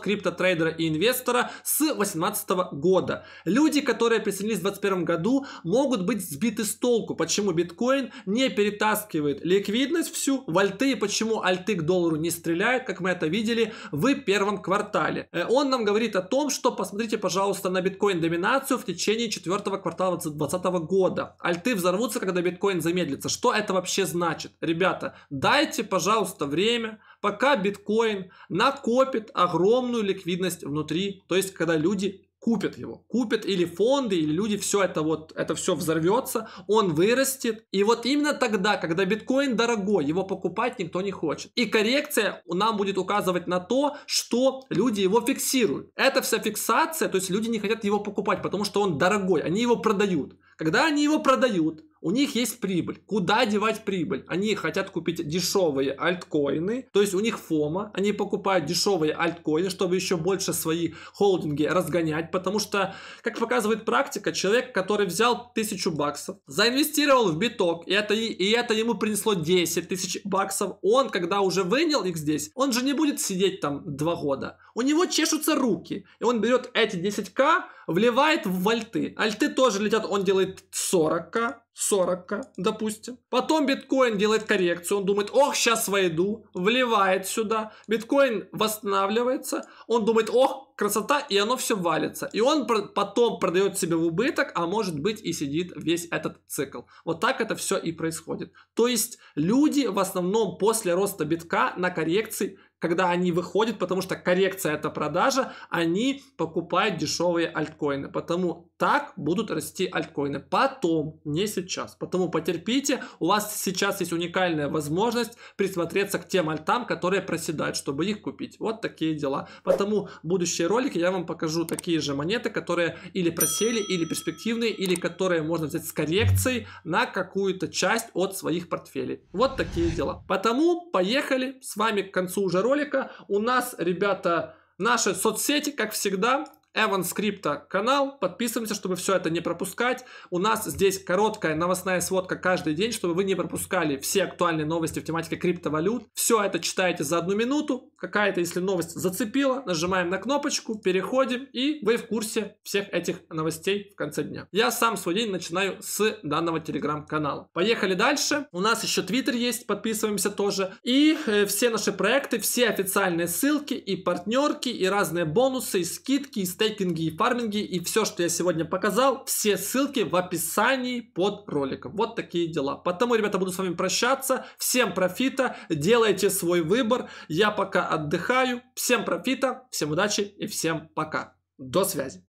крипто трейдера и инвестора с 18 года. Люди, которые присоединились в 2021 году, могут быть сбиты с толку, почему биткоин не перетаскивает ликвидность всю в альты и почему альты к доллару не стреляют, как мы это видели в первом квартале. Э, он нам говорит о том, что посмотрите, пожалуйста, на биткоин-доминацию в течение четвертого квартала 2020 года. Альты взорвутся, когда биткоин замедлится. Что это вообще значит? Ребята, дайте, пожалуйста, время, пока биткоин накопит огромную ликвидность внутри, то есть когда люди купят его. Купят или фонды, или люди, все это вот, это все взорвется, он вырастет. И вот именно тогда, когда биткоин дорогой, его покупать никто не хочет. И коррекция нам будет указывать на то, что люди его фиксируют. Это вся фиксация, то есть люди не хотят его покупать, потому что он дорогой, они его продают. Когда они его продают, у них есть прибыль. Куда девать прибыль? Они хотят купить дешевые альткоины, то есть у них фома, они покупают дешевые альткоины, чтобы еще больше свои холдинги разгонять, потому что, как показывает практика, человек, который взял тысячу баксов, заинвестировал в биток, и это, и это ему принесло 10 тысяч баксов, он, когда уже вынял их здесь, он же не будет сидеть там два года. У него чешутся руки, и он берет эти 10к, вливает в альты. Альты тоже летят, он делает 40к, 40к, допустим. Потом биткоин делает коррекцию, он думает, ох, сейчас войду, вливает сюда. Биткоин восстанавливается, он думает, ох, красота, и оно все валится. И он потом продает себе в убыток, а может быть и сидит весь этот цикл. Вот так это все и происходит. То есть люди в основном после роста битка на коррекции когда они выходят, потому что коррекция это продажа, они покупают дешевые альткоины. Потому так будут расти альткоины. Потом, не сейчас. Потому потерпите, у вас сейчас есть уникальная возможность присмотреться к тем альтам, которые проседают, чтобы их купить. Вот такие дела. Потому будущие ролики я вам покажу такие же монеты, которые или просели, или перспективные, или которые можно взять с коррекцией на какую-то часть от своих портфелей. Вот такие дела. Потому поехали. С вами к концу уже ролика. У нас, ребята, наши соцсети, как всегда, Эван Скрипта канал. Подписываемся, чтобы все это не пропускать. У нас здесь короткая новостная сводка каждый день, чтобы вы не пропускали все актуальные новости в тематике криптовалют. Все это читаете за одну минуту. Какая-то, если новость зацепила, нажимаем на кнопочку, переходим, и вы в курсе всех этих новостей в конце дня. Я сам свой день начинаю с данного телеграм-канала. Поехали дальше. У нас еще твиттер есть, подписываемся тоже. И э, все наши проекты, все официальные ссылки и партнерки, и разные бонусы, и скидки, и стейкинги и фарминги. И все, что я сегодня показал, все ссылки в описании под роликом. Вот такие дела. Потому, ребята, буду с вами прощаться. Всем профита, делайте свой выбор. Я пока отдыхаю. Всем профита, всем удачи и всем пока. До связи.